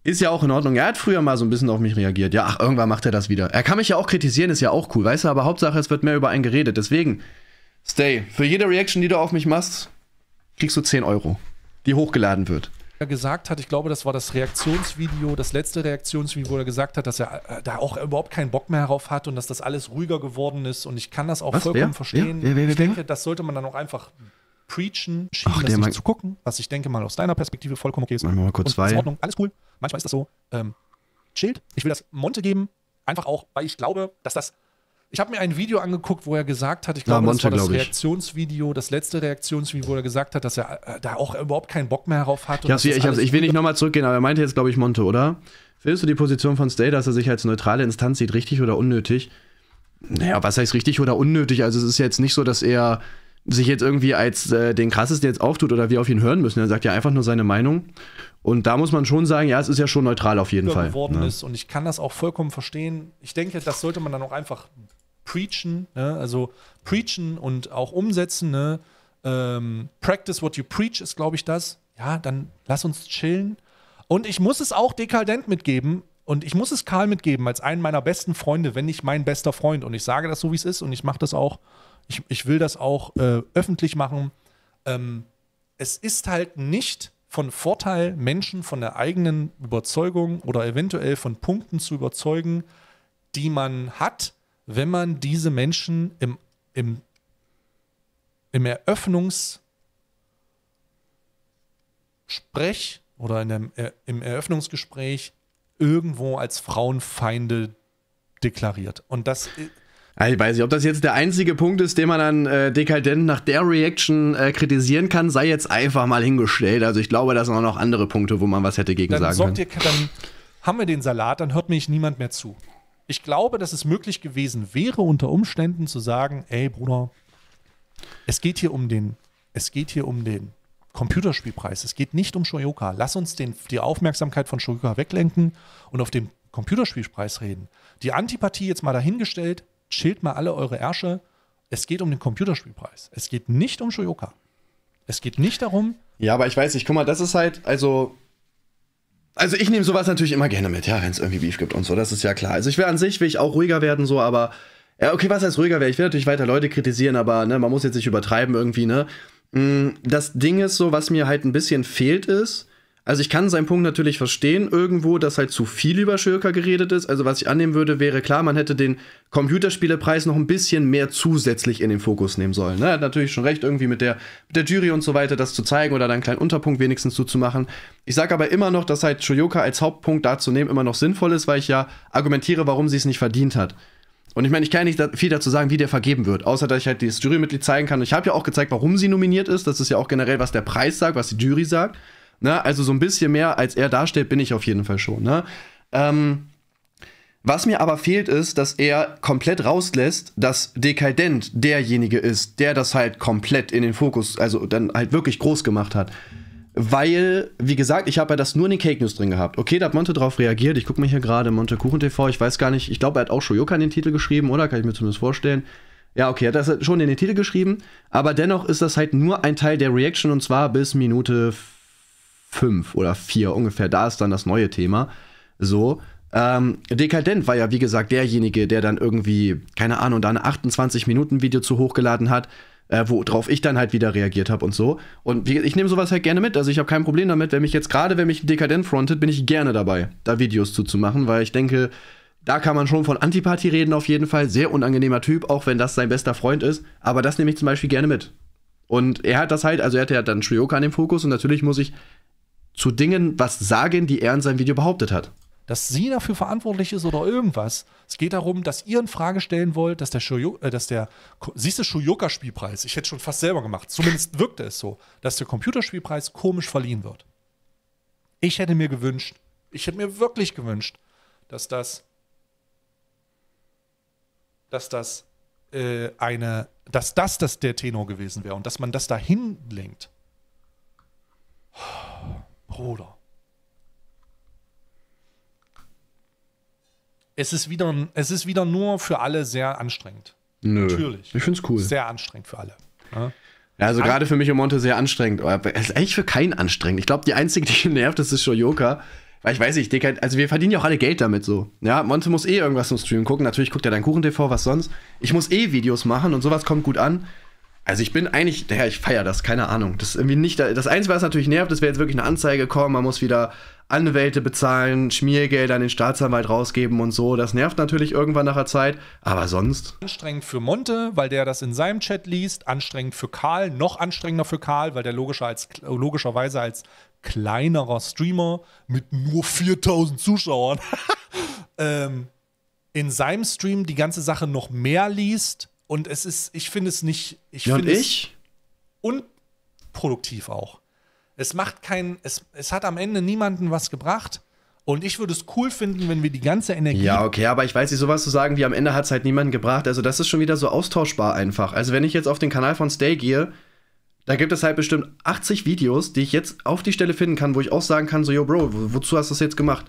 Ist ja auch in Ordnung. Er hat früher mal so ein bisschen auf mich reagiert. Ja, ach, irgendwann macht er das wieder. Er kann mich ja auch kritisieren, ist ja auch cool, weißt du, aber Hauptsache, es wird mehr über einen geredet. Deswegen, Stay, für jede Reaction, die du auf mich machst, kriegst du 10 Euro, die hochgeladen wird gesagt hat, ich glaube, das war das Reaktionsvideo, das letzte Reaktionsvideo, wo er gesagt hat, dass er äh, da auch überhaupt keinen Bock mehr darauf hat und dass das alles ruhiger geworden ist. Und ich kann das auch was? vollkommen wer? verstehen. Wer? Wer? ich denke, das sollte man dann auch einfach preachen, schieben, Ach, das nicht zu gucken, was ich denke mal aus deiner Perspektive vollkommen okay ist. Machen wir mal kurz zwei. In Ordnung, alles cool. Manchmal ist das so. Ähm, Schild, ich will das Monte geben, einfach auch, weil ich glaube, dass das ich habe mir ein Video angeguckt, wo er gesagt hat, ich glaube, das war das Reaktionsvideo, das letzte Reaktionsvideo, wo er gesagt hat, dass er äh, da auch überhaupt keinen Bock mehr darauf hat. Ja, ich, also, ich, will nicht nochmal zurückgehen, aber er meinte jetzt, glaube ich, Monte, oder? Findest du die Position von Stay, dass er sich als neutrale Instanz sieht, richtig oder unnötig? Naja, was heißt richtig oder unnötig? Also es ist jetzt nicht so, dass er sich jetzt irgendwie als äh, den krassesten jetzt auftut oder wir auf ihn hören müssen. Er sagt ja einfach nur seine Meinung. Und da muss man schon sagen, ja, es ist ja schon neutral auf jeden Fall. Geworden ja. Ne? ist und ich kann das auch vollkommen verstehen. Ich denke, das sollte man dann auch einfach preachen, ne? also preachen und auch umsetzen. Ne? Ähm, practice what you preach ist, glaube ich, das. Ja, dann lass uns chillen. Und ich muss es auch dekadent mitgeben. Und ich muss es Karl mitgeben, als einen meiner besten Freunde, wenn nicht mein bester Freund. Und ich sage das so, wie es ist. Und ich mache das auch. Ich, ich will das auch äh, öffentlich machen. Ähm, es ist halt nicht von Vorteil, Menschen von der eigenen Überzeugung oder eventuell von Punkten zu überzeugen, die man hat, wenn man diese Menschen im, im, im Eröffnungssprech oder in einem, äh, im Eröffnungsgespräch irgendwo als Frauenfeinde deklariert. Und das. Ich äh, weiß nicht, ob das jetzt der einzige Punkt ist, den man dann äh, dekadent nach der Reaction äh, kritisieren kann, sei jetzt einfach mal hingestellt. Also ich glaube, da sind auch noch andere Punkte, wo man was hätte gegen dann sagen können. Ihr, dann haben wir den Salat, dann hört mich niemand mehr zu. Ich glaube, dass es möglich gewesen wäre, unter Umständen zu sagen, ey Bruder, es geht hier um den, es geht hier um den Computerspielpreis. Es geht nicht um Shoyoka. Lass uns den, die Aufmerksamkeit von Shoyoka weglenken und auf den Computerspielpreis reden. Die Antipathie jetzt mal dahingestellt, chillt mal alle eure Ärsche. Es geht um den Computerspielpreis. Es geht nicht um Shoyoka. Es geht nicht darum. Ja, aber ich weiß nicht, guck mal, das ist halt, also also ich nehme sowas natürlich immer gerne mit, ja, wenn es irgendwie Beef gibt und so, das ist ja klar. Also ich wäre an sich, will ich auch ruhiger werden, so, aber ja, okay, was heißt ruhiger werden? Ich will natürlich weiter Leute kritisieren, aber ne, man muss jetzt nicht übertreiben irgendwie, ne? Hm, das Ding ist so, was mir halt ein bisschen fehlt ist, also ich kann seinen Punkt natürlich verstehen, irgendwo, dass halt zu viel über Schirka geredet ist. Also was ich annehmen würde, wäre klar, man hätte den Computerspielepreis noch ein bisschen mehr zusätzlich in den Fokus nehmen sollen. Ne? Hat natürlich schon recht, irgendwie mit der, mit der Jury und so weiter das zu zeigen oder da einen kleinen Unterpunkt wenigstens zuzumachen. Ich sage aber immer noch, dass halt Shoyoka als Hauptpunkt dazu nehmen immer noch sinnvoll ist, weil ich ja argumentiere, warum sie es nicht verdient hat. Und ich meine, ich kann nicht viel dazu sagen, wie der vergeben wird, außer dass ich halt dieses Jurymitglied zeigen kann. Ich habe ja auch gezeigt, warum sie nominiert ist. Das ist ja auch generell, was der Preis sagt, was die Jury sagt. Ne? Also so ein bisschen mehr, als er darstellt, bin ich auf jeden Fall schon. Ne? Ähm, was mir aber fehlt, ist, dass er komplett rauslässt, dass Dekadent derjenige ist, der das halt komplett in den Fokus, also dann halt wirklich groß gemacht hat. Weil, wie gesagt, ich habe ja das nur in den Cake News drin gehabt. Okay, da hat Monte drauf reagiert. Ich gucke mir hier gerade Monte Kuchen TV. Ich weiß gar nicht, ich glaube, er hat auch Shoyoka in den Titel geschrieben, oder? Kann ich mir zumindest vorstellen. Ja, okay, er hat das halt schon in den Titel geschrieben. Aber dennoch ist das halt nur ein Teil der Reaction und zwar bis Minute fünf oder vier ungefähr. Da ist dann das neue Thema. So. Ähm, Dekadent war ja, wie gesagt, derjenige, der dann irgendwie, keine Ahnung, da ein 28-Minuten-Video zu hochgeladen hat, äh, worauf ich dann halt wieder reagiert habe und so. Und wie, ich nehme sowas halt gerne mit. Also ich habe kein Problem damit, wenn mich jetzt gerade, wenn mich Dekadent frontet, bin ich gerne dabei, da Videos zuzumachen, weil ich denke, da kann man schon von Antipathie reden auf jeden Fall. Sehr unangenehmer Typ, auch wenn das sein bester Freund ist. Aber das nehme ich zum Beispiel gerne mit. Und er hat das halt, also er hat ja dann Shrioka an dem Fokus und natürlich muss ich zu Dingen was sagen, die er in seinem Video behauptet hat. Dass sie dafür verantwortlich ist oder irgendwas. Es geht darum, dass ihr in Frage stellen wollt, dass der, Shuyoka, äh, dass der siehst du, Shuyoka-Spielpreis, ich hätte schon fast selber gemacht, zumindest wirkte es so, dass der Computerspielpreis komisch verliehen wird. Ich hätte mir gewünscht, ich hätte mir wirklich gewünscht, dass das, dass das äh, eine, dass das, das der Tenor gewesen wäre und dass man das dahin lenkt. Oh. Bruder. Es ist wieder, es ist wieder nur für alle sehr anstrengend. Nö. Natürlich. Ich finde es cool. Sehr anstrengend für alle. Ja? Ne? Ja, also gerade für mich und Monte sehr anstrengend. Aber es ist eigentlich für keinen anstrengend. Ich glaube, die einzige, die (laughs) nervt, das ist Shoyoka. Weil ich weiß nicht, Dick, also wir verdienen ja auch alle Geld damit so. Ja, Monte muss eh irgendwas zum Stream gucken. Natürlich guckt er dein Kuchen-TV, was sonst. Ich muss eh Videos machen und sowas kommt gut an. Also ich bin eigentlich, naja, ich feiere das, keine Ahnung. Das ist irgendwie nicht, das Einzige, was natürlich nervt, ist, wäre jetzt wirklich eine Anzeige kommen, man muss wieder Anwälte bezahlen, Schmiergeld an den Staatsanwalt rausgeben und so. Das nervt natürlich irgendwann nach der Zeit, aber sonst. Anstrengend für Monte, weil der das in seinem Chat liest, anstrengend für Karl, noch anstrengender für Karl, weil der logischer als, logischerweise als kleinerer Streamer mit nur 4000 Zuschauern (laughs) ähm, in seinem Stream die ganze Sache noch mehr liest und es ist, ich finde es nicht. Ich ja, und ich? unproduktiv auch. Es macht keinen, es, es hat am Ende niemanden was gebracht. Und ich würde es cool finden, wenn wir die ganze Energie. Ja, okay, aber ich weiß nicht, sowas zu sagen wie am Ende hat es halt niemanden gebracht. Also, das ist schon wieder so austauschbar einfach. Also, wenn ich jetzt auf den Kanal von Stay gehe, da gibt es halt bestimmt 80 Videos, die ich jetzt auf die Stelle finden kann, wo ich auch sagen kann, so, yo, Bro, wo, wozu hast du das jetzt gemacht?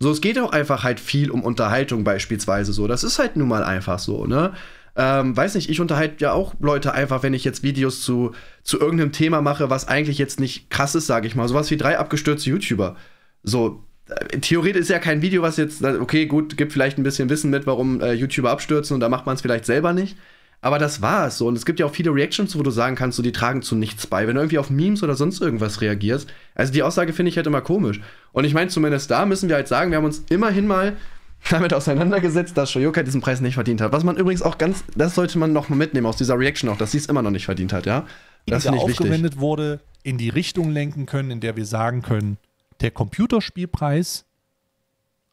So, es geht auch einfach halt viel um Unterhaltung beispielsweise so. Das ist halt nun mal einfach so, ne? ähm, weiß nicht, ich unterhalte ja auch Leute einfach, wenn ich jetzt Videos zu, zu irgendeinem Thema mache, was eigentlich jetzt nicht krass ist, sage ich mal. Sowas wie drei abgestürzte YouTuber. So, äh, theoretisch ist ja kein Video, was jetzt, okay, gut, gibt vielleicht ein bisschen Wissen mit, warum äh, YouTuber abstürzen und da macht man es vielleicht selber nicht. Aber das war es so. Und es gibt ja auch viele Reactions, wo du sagen kannst, so, die tragen zu nichts bei. Wenn du irgendwie auf Memes oder sonst irgendwas reagierst. Also die Aussage finde ich halt immer komisch. Und ich meine, zumindest da müssen wir halt sagen, wir haben uns immerhin mal damit auseinandergesetzt, dass Shoyoka diesen Preis nicht verdient hat. Was man übrigens auch ganz, das sollte man nochmal mitnehmen aus dieser Reaction auch, dass sie es immer noch nicht verdient hat, ja. Das die da aufgewendet wichtig. wurde, in die Richtung lenken können, in der wir sagen können, der Computerspielpreis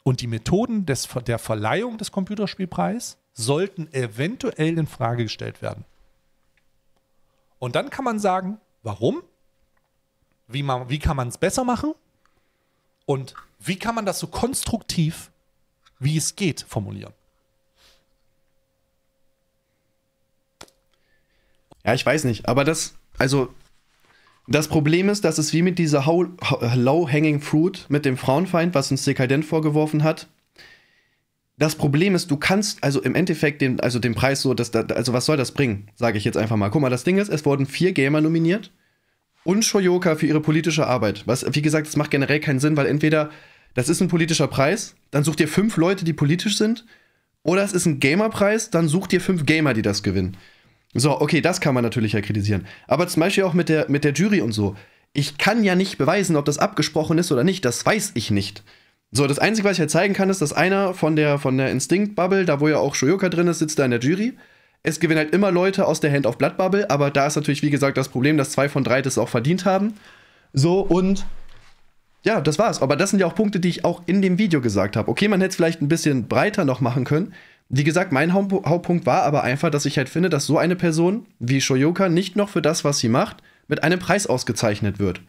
und die Methoden des, der Verleihung des Computerspielpreises sollten eventuell in Frage gestellt werden. Und dann kann man sagen, warum? Wie, man, wie kann man es besser machen? Und wie kann man das so konstruktiv wie es geht formulieren. Ja, ich weiß nicht, aber das, also, das Problem ist, dass es wie mit dieser Low-Hanging Fruit mit dem Frauenfeind, was uns Dekadent vorgeworfen hat, das Problem ist, du kannst also im Endeffekt den, also den Preis so, dass also was soll das bringen, sage ich jetzt einfach mal. Guck mal, das Ding ist, es wurden vier Gamer nominiert und Shoyoka für ihre politische Arbeit. Was, wie gesagt, das macht generell keinen Sinn, weil entweder das ist ein politischer Preis, dann such dir fünf Leute, die politisch sind. Oder es ist ein Gamerpreis, dann such dir fünf Gamer, die das gewinnen. So, okay, das kann man natürlich ja kritisieren. Aber zum Beispiel auch mit der, mit der Jury und so. Ich kann ja nicht beweisen, ob das abgesprochen ist oder nicht. Das weiß ich nicht. So, das Einzige, was ich halt zeigen kann, ist, dass einer von der, von der Instinct-Bubble, da wo ja auch Shoyoka drin ist, sitzt da in der Jury. Es gewinnen halt immer Leute aus der Hand of Blood-Bubble, aber da ist natürlich, wie gesagt, das Problem, dass zwei von drei das auch verdient haben. So, und ja, das war's. Aber das sind ja auch Punkte, die ich auch in dem Video gesagt habe. Okay, man hätte es vielleicht ein bisschen breiter noch machen können. Wie gesagt, mein Hauptpunkt war aber einfach, dass ich halt finde, dass so eine Person wie Shoyoka nicht noch für das, was sie macht, mit einem Preis ausgezeichnet wird.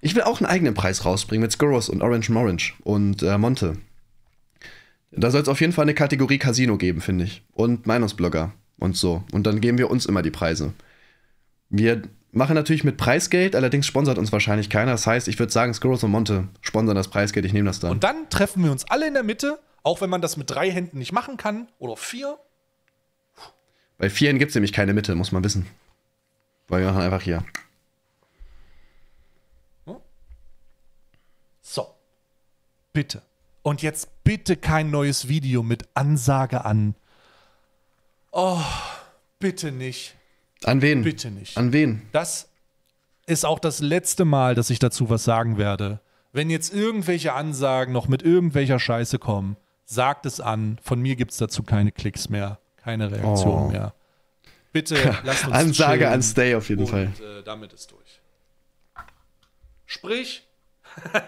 Ich will auch einen eigenen Preis rausbringen mit Skurros und Orange Morange und äh, Monte. Da soll es auf jeden Fall eine Kategorie Casino geben, finde ich. Und Meinungsblogger und so. Und dann geben wir uns immer die Preise. Wir Mache natürlich mit Preisgeld, allerdings sponsert uns wahrscheinlich keiner. Das heißt, ich würde sagen, Skurros und Monte sponsern das Preisgeld, ich nehme das dann. Und dann treffen wir uns alle in der Mitte, auch wenn man das mit drei Händen nicht machen kann oder vier. Bei vier Händen gibt es nämlich keine Mitte, muss man wissen. Weil wir machen einfach hier. So. Bitte. Und jetzt bitte kein neues Video mit Ansage an. Oh, bitte nicht. An wen? Bitte nicht. An wen? Das ist auch das letzte Mal, dass ich dazu was sagen werde. Wenn jetzt irgendwelche Ansagen noch mit irgendwelcher Scheiße kommen, sagt es an. Von mir gibt es dazu keine Klicks mehr, keine Reaktion oh. mehr. Bitte (laughs) lass uns Ansage an Stay auf jeden und, Fall. Äh, damit ist durch. Sprich, (laughs)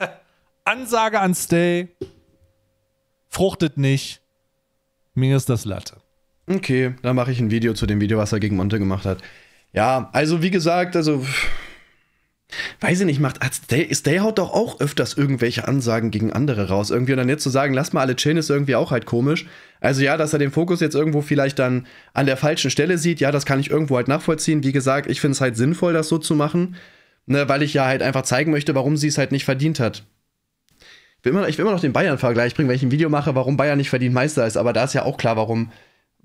Ansage an Stay fruchtet nicht. Mir ist das Latte. Okay, dann mache ich ein Video zu dem Video, was er gegen Monte gemacht hat. Ja, also wie gesagt, also Weiß ich nicht, macht Der, Stay haut doch auch öfters irgendwelche Ansagen gegen andere raus. Irgendwie und dann jetzt zu sagen, lass mal alle chillen, ist irgendwie auch halt komisch. Also ja, dass er den Fokus jetzt irgendwo vielleicht dann an der falschen Stelle sieht, ja, das kann ich irgendwo halt nachvollziehen. Wie gesagt, ich finde es halt sinnvoll, das so zu machen, ne, weil ich ja halt einfach zeigen möchte, warum sie es halt nicht verdient hat. Ich will, immer, ich will immer noch den Bayern-Vergleich bringen, wenn ich ein Video mache, warum Bayern nicht verdient Meister ist, aber da ist ja auch klar, warum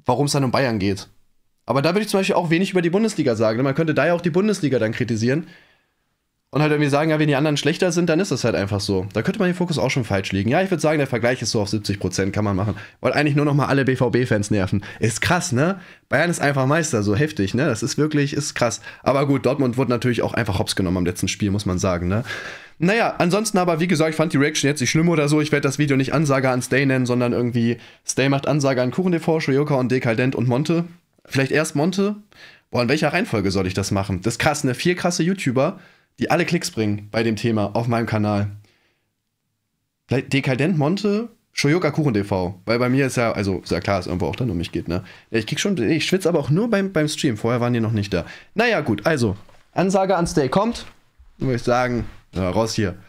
warum es dann um Bayern geht. Aber da würde ich zum Beispiel auch wenig über die Bundesliga sagen. Ne? Man könnte da ja auch die Bundesliga dann kritisieren und halt irgendwie sagen, ja, wenn die anderen schlechter sind, dann ist das halt einfach so. Da könnte man den Fokus auch schon falsch liegen. Ja, ich würde sagen, der Vergleich ist so auf 70 Prozent, kann man machen. Wollte eigentlich nur nochmal alle BVB-Fans nerven. Ist krass, ne? Bayern ist einfach Meister, so heftig, ne? Das ist wirklich, ist krass. Aber gut, Dortmund wurde natürlich auch einfach hops genommen am letzten Spiel, muss man sagen, ne? Naja, ansonsten aber, wie gesagt, ich fand die Reaction jetzt nicht schlimm oder so. Ich werde das Video nicht Ansage an Stay nennen, sondern irgendwie Stay macht Ansage an Kuchen TV, Shoyoka und Dekadent und Monte. Vielleicht erst Monte. Boah, in welcher Reihenfolge soll ich das machen? Das ist krass, ne? Vier krasse YouTuber, die alle Klicks bringen bei dem Thema auf meinem Kanal. Vielleicht Dekadent, Monte, Shoyoka Kuchen TV. Weil bei mir ist ja, also ist ja klar, dass irgendwo auch dann um mich geht, ne? Ich krieg schon, ich schwitze aber auch nur beim, beim Stream. Vorher waren die noch nicht da. Naja, gut, also, Ansage an Stay kommt. Würde ich sagen, ja, raus hier.